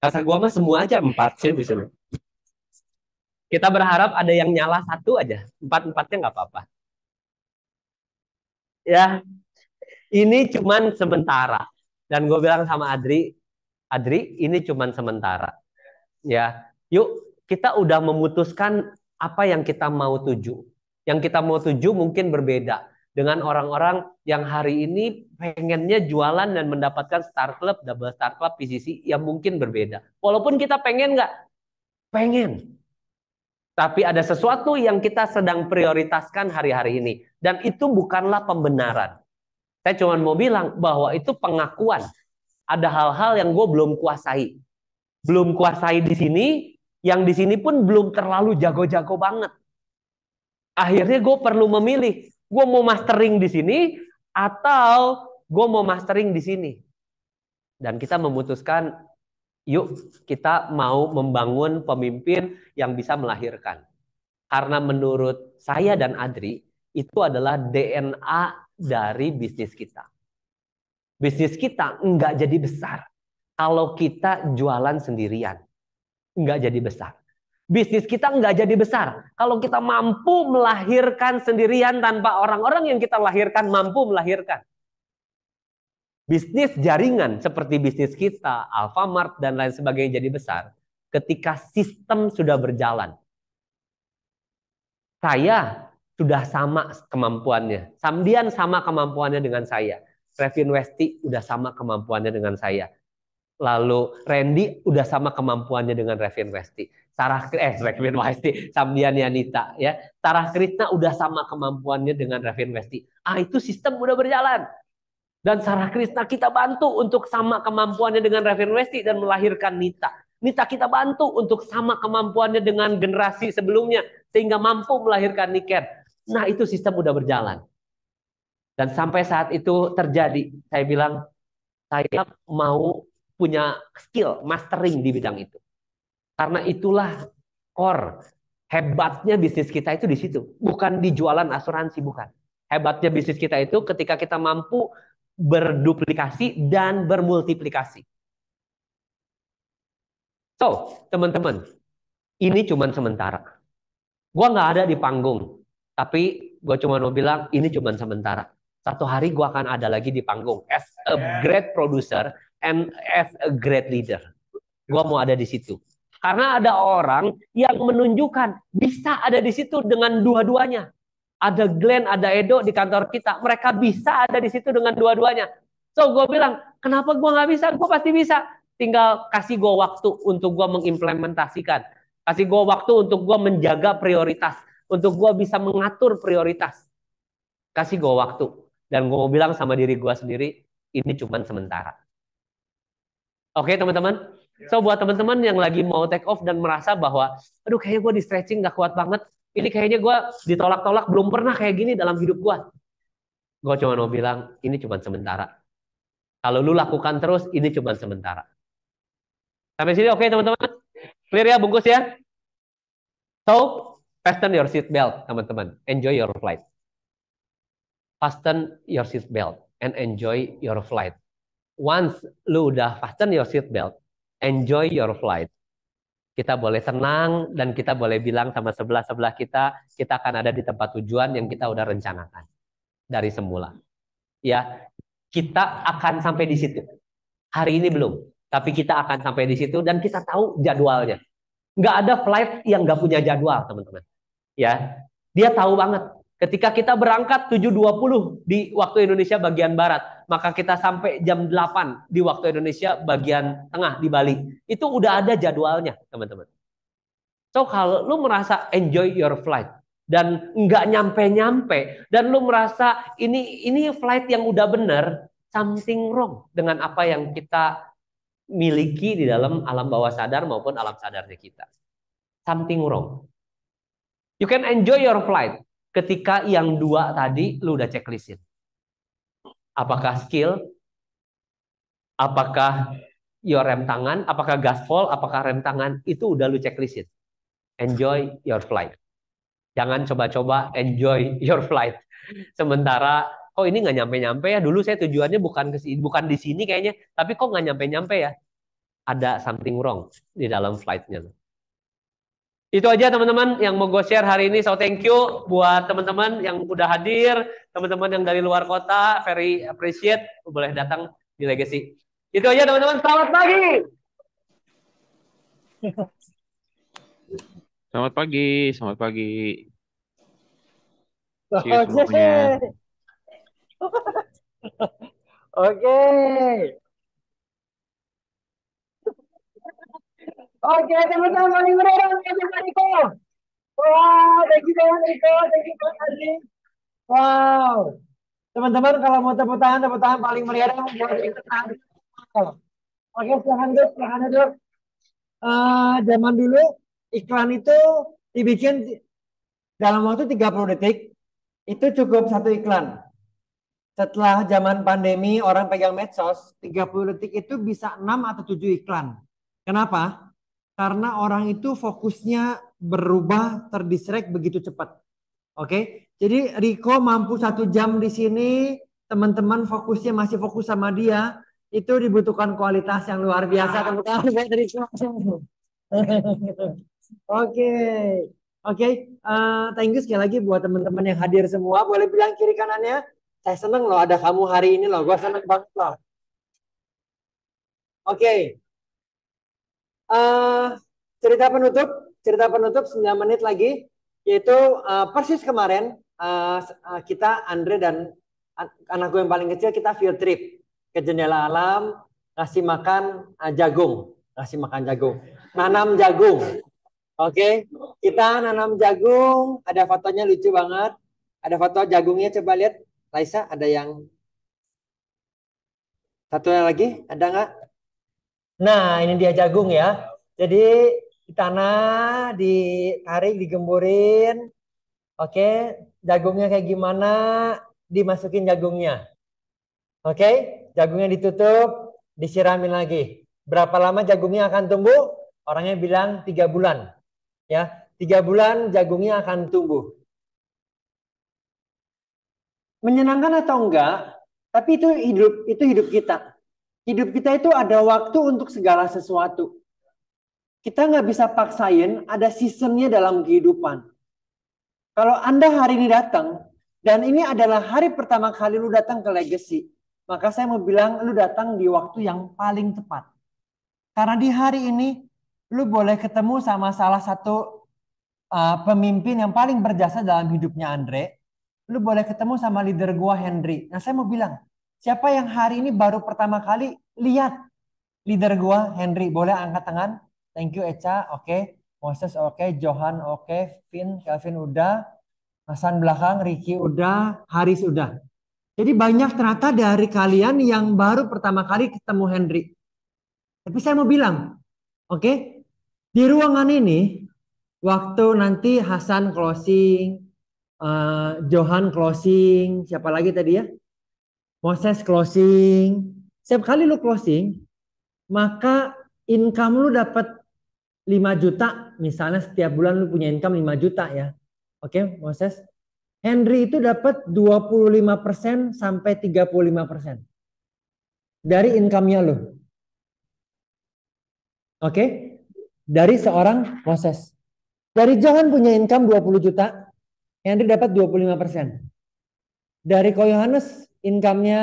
Kata gua mah semua aja empat sih bisa. Kita berharap ada yang nyala satu aja. Empat-empatnya nggak apa-apa. Ya, ini cuman sementara. Dan gue bilang sama Adri, Adri, ini cuman sementara. Ya, yuk kita udah memutuskan apa yang kita mau tuju. Yang kita mau tuju mungkin berbeda dengan orang-orang yang hari ini pengennya jualan dan mendapatkan star club, double star club, PCC yang mungkin berbeda. Walaupun kita pengen nggak? Pengen. Tapi ada sesuatu yang kita sedang prioritaskan hari-hari ini. Dan itu bukanlah pembenaran. Saya cuma mau bilang bahwa itu pengakuan. Ada hal-hal yang gue belum kuasai. Belum kuasai di sini, yang di sini pun belum terlalu jago-jago banget. Akhirnya gue perlu memilih Gue mau mastering di sini atau gue mau mastering di sini. Dan kita memutuskan, yuk kita mau membangun pemimpin yang bisa melahirkan. Karena menurut saya dan Adri, itu adalah DNA dari bisnis kita. Bisnis kita nggak jadi besar kalau kita jualan sendirian. Nggak jadi besar bisnis kita nggak jadi besar. Kalau kita mampu melahirkan sendirian tanpa orang-orang yang kita lahirkan mampu melahirkan. Bisnis jaringan seperti bisnis kita, Alfamart dan lain sebagainya jadi besar ketika sistem sudah berjalan. Saya sudah sama kemampuannya. Samdian sama kemampuannya dengan saya. Revin Westi udah sama kemampuannya dengan saya. Lalu Randy udah sama kemampuannya dengan Revin Westi Sarah eh Requiem Westi, Samdian Yanita ya. Sarah Krishna udah sama kemampuannya dengan Requiem Westi. Ah itu sistem udah berjalan. Dan Sarah Krishna kita bantu untuk sama kemampuannya dengan Requiem Westi dan melahirkan Nita. Nita kita bantu untuk sama kemampuannya dengan generasi sebelumnya sehingga mampu melahirkan Niken. Nah, itu sistem udah berjalan. Dan sampai saat itu terjadi, saya bilang saya mau punya skill mastering di bidang itu. Karena itulah core hebatnya bisnis kita itu di situ, bukan di jualan asuransi, bukan. Hebatnya bisnis kita itu ketika kita mampu berduplikasi dan bermultiplikasi. So, teman-teman, ini cuma sementara. Gua nggak ada di panggung, tapi gue cuma mau bilang ini cuma sementara. Satu hari gue akan ada lagi di panggung as a great producer and as a great leader. Gue mau ada di situ. Karena ada orang hmm. yang menunjukkan bisa ada di situ dengan dua-duanya. Ada Glenn, ada Edo di kantor kita. Mereka bisa ada di situ dengan dua-duanya. So gue bilang, kenapa gue nggak bisa? Gue pasti bisa. Tinggal kasih gue waktu untuk gue mengimplementasikan. Kasih gue waktu untuk gue menjaga prioritas. Untuk gue bisa mengatur prioritas. Kasih gue waktu. Dan gue bilang sama diri gue sendiri, ini cuma sementara. Oke okay, teman-teman, So buat teman-teman yang lagi mau take off dan merasa bahwa, aduh kayaknya gue di stretching gak kuat banget, ini kayaknya gue ditolak-tolak, belum pernah kayak gini dalam hidup gue. Gue cuma mau bilang, ini cuma sementara. Kalau lu lakukan terus, ini cuma sementara. Sampai sini oke okay, teman-teman? Clear ya bungkus ya? So, fasten your seat belt teman-teman. Enjoy your flight. Fasten your seat belt and enjoy your flight. Once lu udah fasten your seat belt, enjoy your flight. Kita boleh senang dan kita boleh bilang sama sebelah-sebelah kita, kita akan ada di tempat tujuan yang kita udah rencanakan dari semula. Ya, kita akan sampai di situ. Hari ini belum, tapi kita akan sampai di situ dan kita tahu jadwalnya. Nggak ada flight yang nggak punya jadwal, teman-teman. Ya, dia tahu banget Ketika kita berangkat 7.20 di waktu Indonesia bagian barat, maka kita sampai jam 8 di waktu Indonesia bagian tengah di Bali. Itu udah ada jadwalnya, teman-teman. So kalau lu merasa enjoy your flight dan nggak nyampe-nyampe dan lu merasa ini ini flight yang udah bener, something wrong dengan apa yang kita miliki di dalam alam bawah sadar maupun alam sadarnya kita. Something wrong. You can enjoy your flight, ketika yang dua tadi lu udah checklistin. Apakah skill? Apakah your rem tangan? Apakah gaspol? Apakah rem tangan? Itu udah lu checklistin. Enjoy your flight. Jangan coba-coba enjoy your flight. Sementara kok oh, ini nggak nyampe-nyampe ya. Dulu saya tujuannya bukan ke bukan di sini kayaknya, tapi kok nggak nyampe-nyampe ya. Ada something wrong di dalam flightnya. Itu aja teman-teman yang mau gue share hari ini. So thank you buat teman-teman yang udah hadir, teman-teman yang dari luar kota, very appreciate boleh datang di Legacy. Itu aja teman-teman, selamat pagi. Selamat pagi, selamat pagi. Oke. Oke. Okay. Oke, teman-teman Mari Murero, terima Riko. Wow, thank you teman Riko, thank you Bang Adri. Wow. Teman-teman kalau mau tepuk tangan, tepuk tangan paling meriah dong buat Oke, silahkan dok, silahkan dok. Uh, zaman dulu iklan itu dibikin dalam waktu 30 detik itu cukup satu iklan. Setelah zaman pandemi orang pegang medsos, 30 detik itu bisa 6 atau 7 iklan. Kenapa? karena orang itu fokusnya berubah terdistract begitu cepat. Oke, jadi Riko mampu satu jam di sini, teman-teman fokusnya masih fokus sama dia, itu dibutuhkan kualitas yang luar biasa teman-teman Oke, oke, uh, thank you sekali lagi buat teman-teman yang hadir semua. Boleh bilang kiri kanannya, saya seneng loh ada kamu hari ini loh, gue seneng banget loh. Oke, okay. Uh, cerita penutup, cerita penutup 9 menit lagi, yaitu uh, persis kemarin uh, uh, kita Andre dan anakku anak gue yang paling kecil kita field trip ke jendela alam, ngasih makan uh, jagung, ngasih makan jagung, nanam jagung. Oke, okay? kita nanam jagung, ada fotonya lucu banget. Ada foto jagungnya coba lihat, Raisa ada yang satu lagi ada nggak? Nah, ini dia jagung ya. Jadi di tanah ditarik, digemburin. Oke, jagungnya kayak gimana? Dimasukin jagungnya. Oke, jagungnya ditutup, disiramin lagi. Berapa lama jagungnya akan tumbuh? Orangnya bilang tiga bulan. Ya, tiga bulan jagungnya akan tumbuh. Menyenangkan atau enggak? Tapi itu hidup, itu hidup kita. Hidup kita itu ada waktu untuk segala sesuatu. Kita nggak bisa paksain ada seasonnya dalam kehidupan. Kalau Anda hari ini datang, dan ini adalah hari pertama kali lu datang ke Legacy, maka saya mau bilang lu datang di waktu yang paling tepat. Karena di hari ini, lu boleh ketemu sama salah satu uh, pemimpin yang paling berjasa dalam hidupnya Andre, lu boleh ketemu sama leader gua Henry. Nah saya mau bilang, Siapa yang hari ini baru pertama kali lihat leader gua Henry? Boleh angkat tangan? Thank you Echa, oke. Okay. Moses oke, okay. Johan oke, okay. Vin, Kelvin udah, Hasan belakang, Ricky udah, Haris udah. Jadi banyak ternyata dari kalian yang baru pertama kali ketemu Henry. Tapi saya mau bilang, oke, okay? di ruangan ini waktu nanti Hasan closing, uh, Johan closing, siapa lagi tadi ya? Proses closing. Setiap kali lu closing, maka income lu dapat 5 juta, misalnya setiap bulan lu punya income 5 juta ya. Oke, okay, proses. Henry itu dapat 25% sampai 35% dari income-nya lu. Oke? Okay? Dari seorang Proses. Dari Johan punya income 20 juta, Henry dapat 25%. Dari Koyohanes income-nya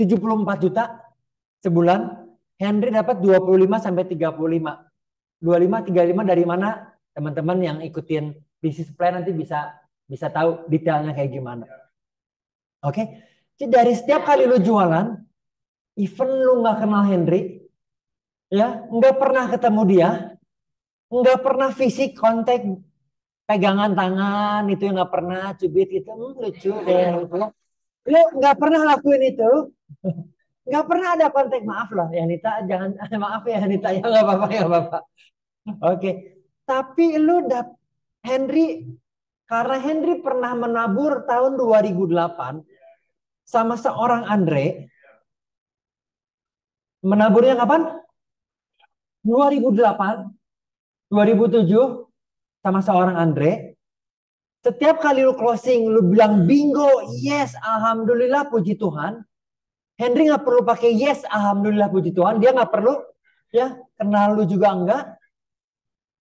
74 juta sebulan, Henry dapat 25 sampai 35. 25 35 dari mana? Teman-teman yang ikutin bisnis plan nanti bisa bisa tahu detailnya kayak gimana. Oke. Okay? Jadi dari setiap kali lu jualan, even lu nggak kenal Henry, ya nggak pernah ketemu dia, nggak pernah fisik kontak pegangan tangan itu yang nggak pernah cubit itu hmm, lucu deh Lu nggak pernah lakuin itu. Nggak pernah ada kontak. Maaf loh, ya, Nita, Jangan, maaf ya Nita, Ya nggak apa-apa, ya apa-apa. Oke. Okay. Tapi lu dap Henry, karena Henry pernah menabur tahun 2008 sama seorang Andre. Menaburnya kapan? 2008, 2007 sama seorang Andre setiap kali lu closing, lu bilang bingo, yes, alhamdulillah, puji Tuhan. Henry nggak perlu pakai yes, alhamdulillah, puji Tuhan. Dia nggak perlu, ya, kenal lu juga enggak,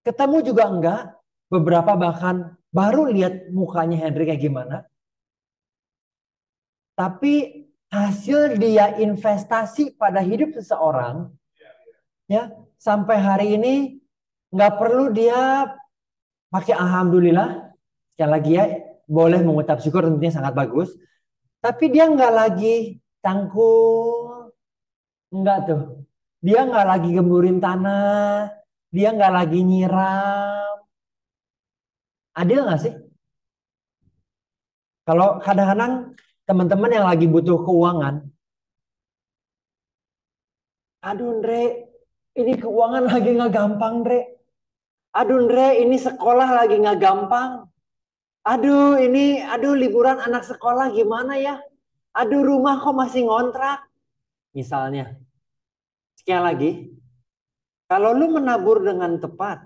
ketemu juga enggak. Beberapa bahkan baru lihat mukanya Henry kayak gimana. Tapi hasil dia investasi pada hidup seseorang, ya, sampai hari ini nggak perlu dia pakai alhamdulillah, yang lagi ya, boleh mengucap syukur tentunya sangat bagus. Tapi dia nggak lagi cangkul, nggak tuh. Dia nggak lagi gemburin tanah, dia nggak lagi nyiram. Adil nggak sih? Kalau kadang-kadang teman-teman yang lagi butuh keuangan, aduh Andre, ini keuangan lagi nggak gampang Andre. Aduh Andre, ini sekolah lagi nggak gampang. Aduh, ini aduh liburan anak sekolah gimana ya? Aduh, rumah kok masih ngontrak. Misalnya. Sekali lagi, kalau lu menabur dengan tepat,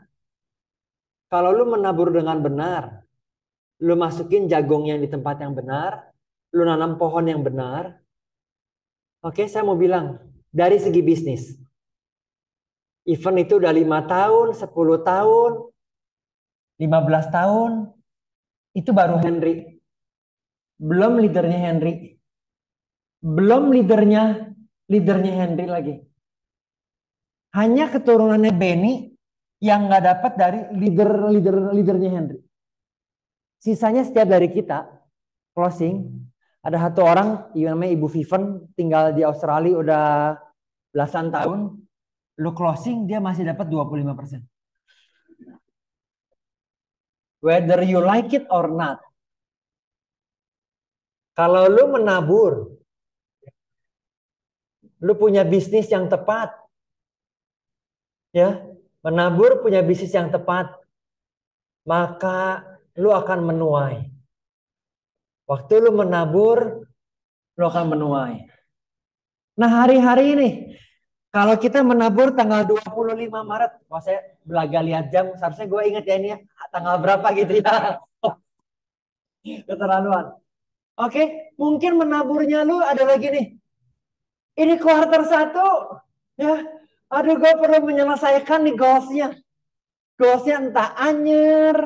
kalau lu menabur dengan benar, lu masukin jagung yang di tempat yang benar, lu nanam pohon yang benar. Oke, saya mau bilang dari segi bisnis. Event itu udah lima tahun, 10 tahun, 15 tahun, itu baru Henry. Belum leadernya Henry. Belum leadernya leadernya Henry lagi. Hanya keturunannya Benny yang nggak dapat dari leader leader leadernya Henry. Sisanya setiap dari kita closing ada satu orang yang namanya Ibu Vivian tinggal di Australia udah belasan tahun lu closing dia masih dapat 25 persen Whether you like it or not. Kalau lu menabur, lu punya bisnis yang tepat. Ya, menabur punya bisnis yang tepat, maka lu akan menuai. Waktu lu menabur, lu akan menuai. Nah, hari-hari ini kalau kita menabur tanggal 25 Maret, wah saya belaga lihat jam, seharusnya gue ingat ya ini ya, tanggal berapa gitu ya. Keterlaluan. Oke, mungkin menaburnya lu ada lagi nih. Ini quarter satu, ya. Aduh, gue perlu menyelesaikan nih goalsnya. Goalsnya entah anyer,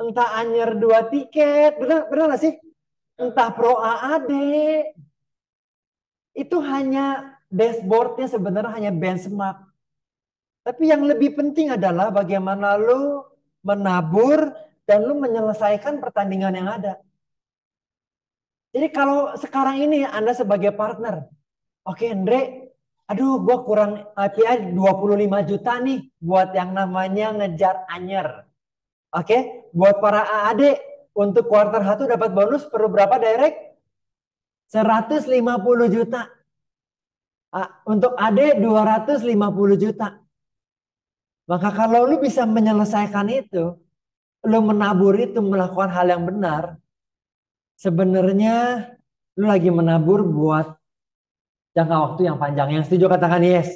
entah anyer dua tiket, benar benar gak sih? Entah pro AAD. Itu hanya dashboardnya sebenarnya hanya benchmark. Tapi yang lebih penting adalah bagaimana lo menabur dan lo menyelesaikan pertandingan yang ada. Jadi kalau sekarang ini Anda sebagai partner, oke okay, Andre, aduh gue kurang API 25 juta nih buat yang namanya ngejar anyer. Oke, okay? buat para AAD untuk quarter 1 dapat bonus perlu berapa direct? 150 juta. Untuk adik 250 juta. Maka kalau lu bisa menyelesaikan itu, lu menabur itu melakukan hal yang benar, sebenarnya lu lagi menabur buat jangka waktu yang panjang. Yang setuju katakan yes.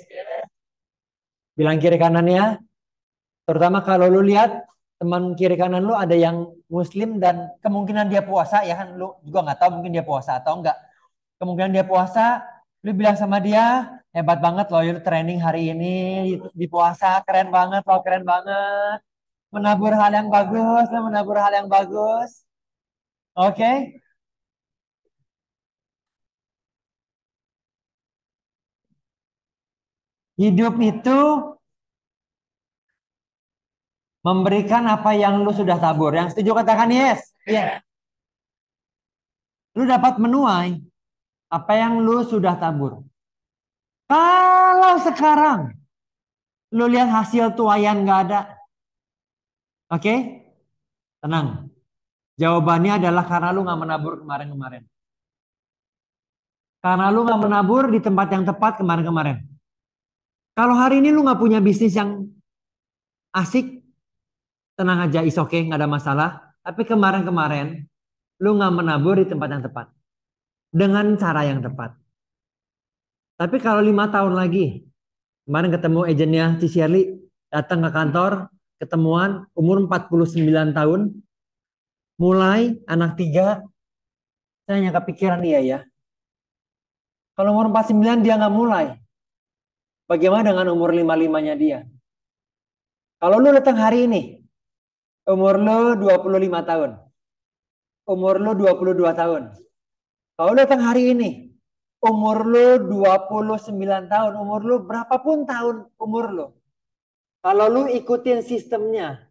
Bilang kiri kanannya, terutama kalau lu lihat teman kiri kanan lu ada yang muslim dan kemungkinan dia puasa ya kan lu juga nggak tahu mungkin dia puasa atau enggak. Kemungkinan dia puasa, lu bilang sama dia hebat banget loh lu training hari ini di puasa keren banget loh keren banget menabur hal yang bagus lu menabur hal yang bagus oke okay? hidup itu memberikan apa yang lu sudah tabur yang setuju katakan yes yes iya. lu dapat menuai apa yang lu sudah tabur. Kalau sekarang lu lihat hasil tuayan nggak ada, oke? Okay? Tenang. Jawabannya adalah karena lu nggak menabur kemarin-kemarin. Karena lu nggak menabur di tempat yang tepat kemarin-kemarin. Kalau hari ini lu nggak punya bisnis yang asik, tenang aja, is okay, nggak ada masalah. Tapi kemarin-kemarin lu nggak menabur di tempat yang tepat dengan cara yang tepat. Tapi kalau lima tahun lagi, kemarin ketemu agennya Cici Shirley, datang ke kantor, ketemuan, umur 49 tahun, mulai anak tiga, saya hanya kepikiran dia ya. Iya. Kalau umur 49 dia nggak mulai, bagaimana dengan umur 55-nya dia? Kalau lu datang hari ini, umur lu 25 tahun, umur lu 22 tahun, Kau datang hari ini, umur lu 29 tahun, umur lu berapapun tahun umur lu. Kalau lu ikutin sistemnya,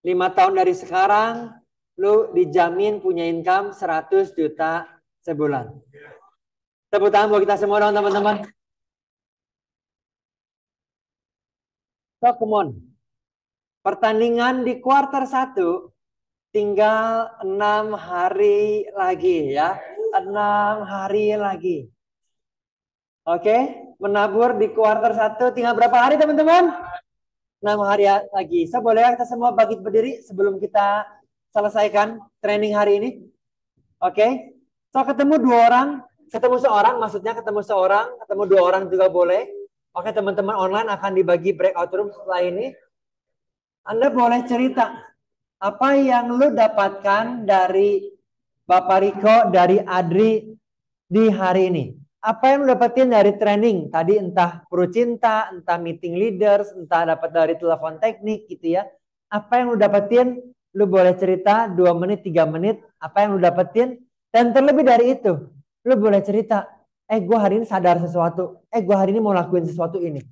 5 tahun dari sekarang, lu dijamin punya income 100 juta sebulan. Tepuk tangan buat kita semua dong teman-teman. So, come on. Pertandingan di kuarter 1 tinggal 6 hari lagi ya enam hari lagi. Oke, menabur di kuarter satu tinggal berapa hari teman-teman? Enam hari lagi. So, boleh kita semua bangkit berdiri sebelum kita selesaikan training hari ini? Oke, so ketemu dua orang, ketemu seorang maksudnya ketemu seorang, ketemu dua orang juga boleh. Oke teman-teman online akan dibagi breakout room setelah ini. Anda boleh cerita apa yang lu dapatkan dari Bapak Riko dari Adri di hari ini? Apa yang lo dapetin dari training? Tadi entah pro cinta, entah meeting leaders, entah dapat dari telepon teknik gitu ya. Apa yang lo dapetin? Lo boleh cerita 2 menit, 3 menit. Apa yang lo dapetin? Dan terlebih dari itu, lo boleh cerita. Eh gue hari ini sadar sesuatu. Eh gue hari ini mau lakuin sesuatu ini.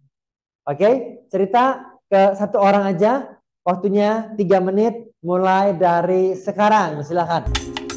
Oke, okay? cerita ke satu orang aja. Waktunya 3 menit mulai dari sekarang. Silahkan.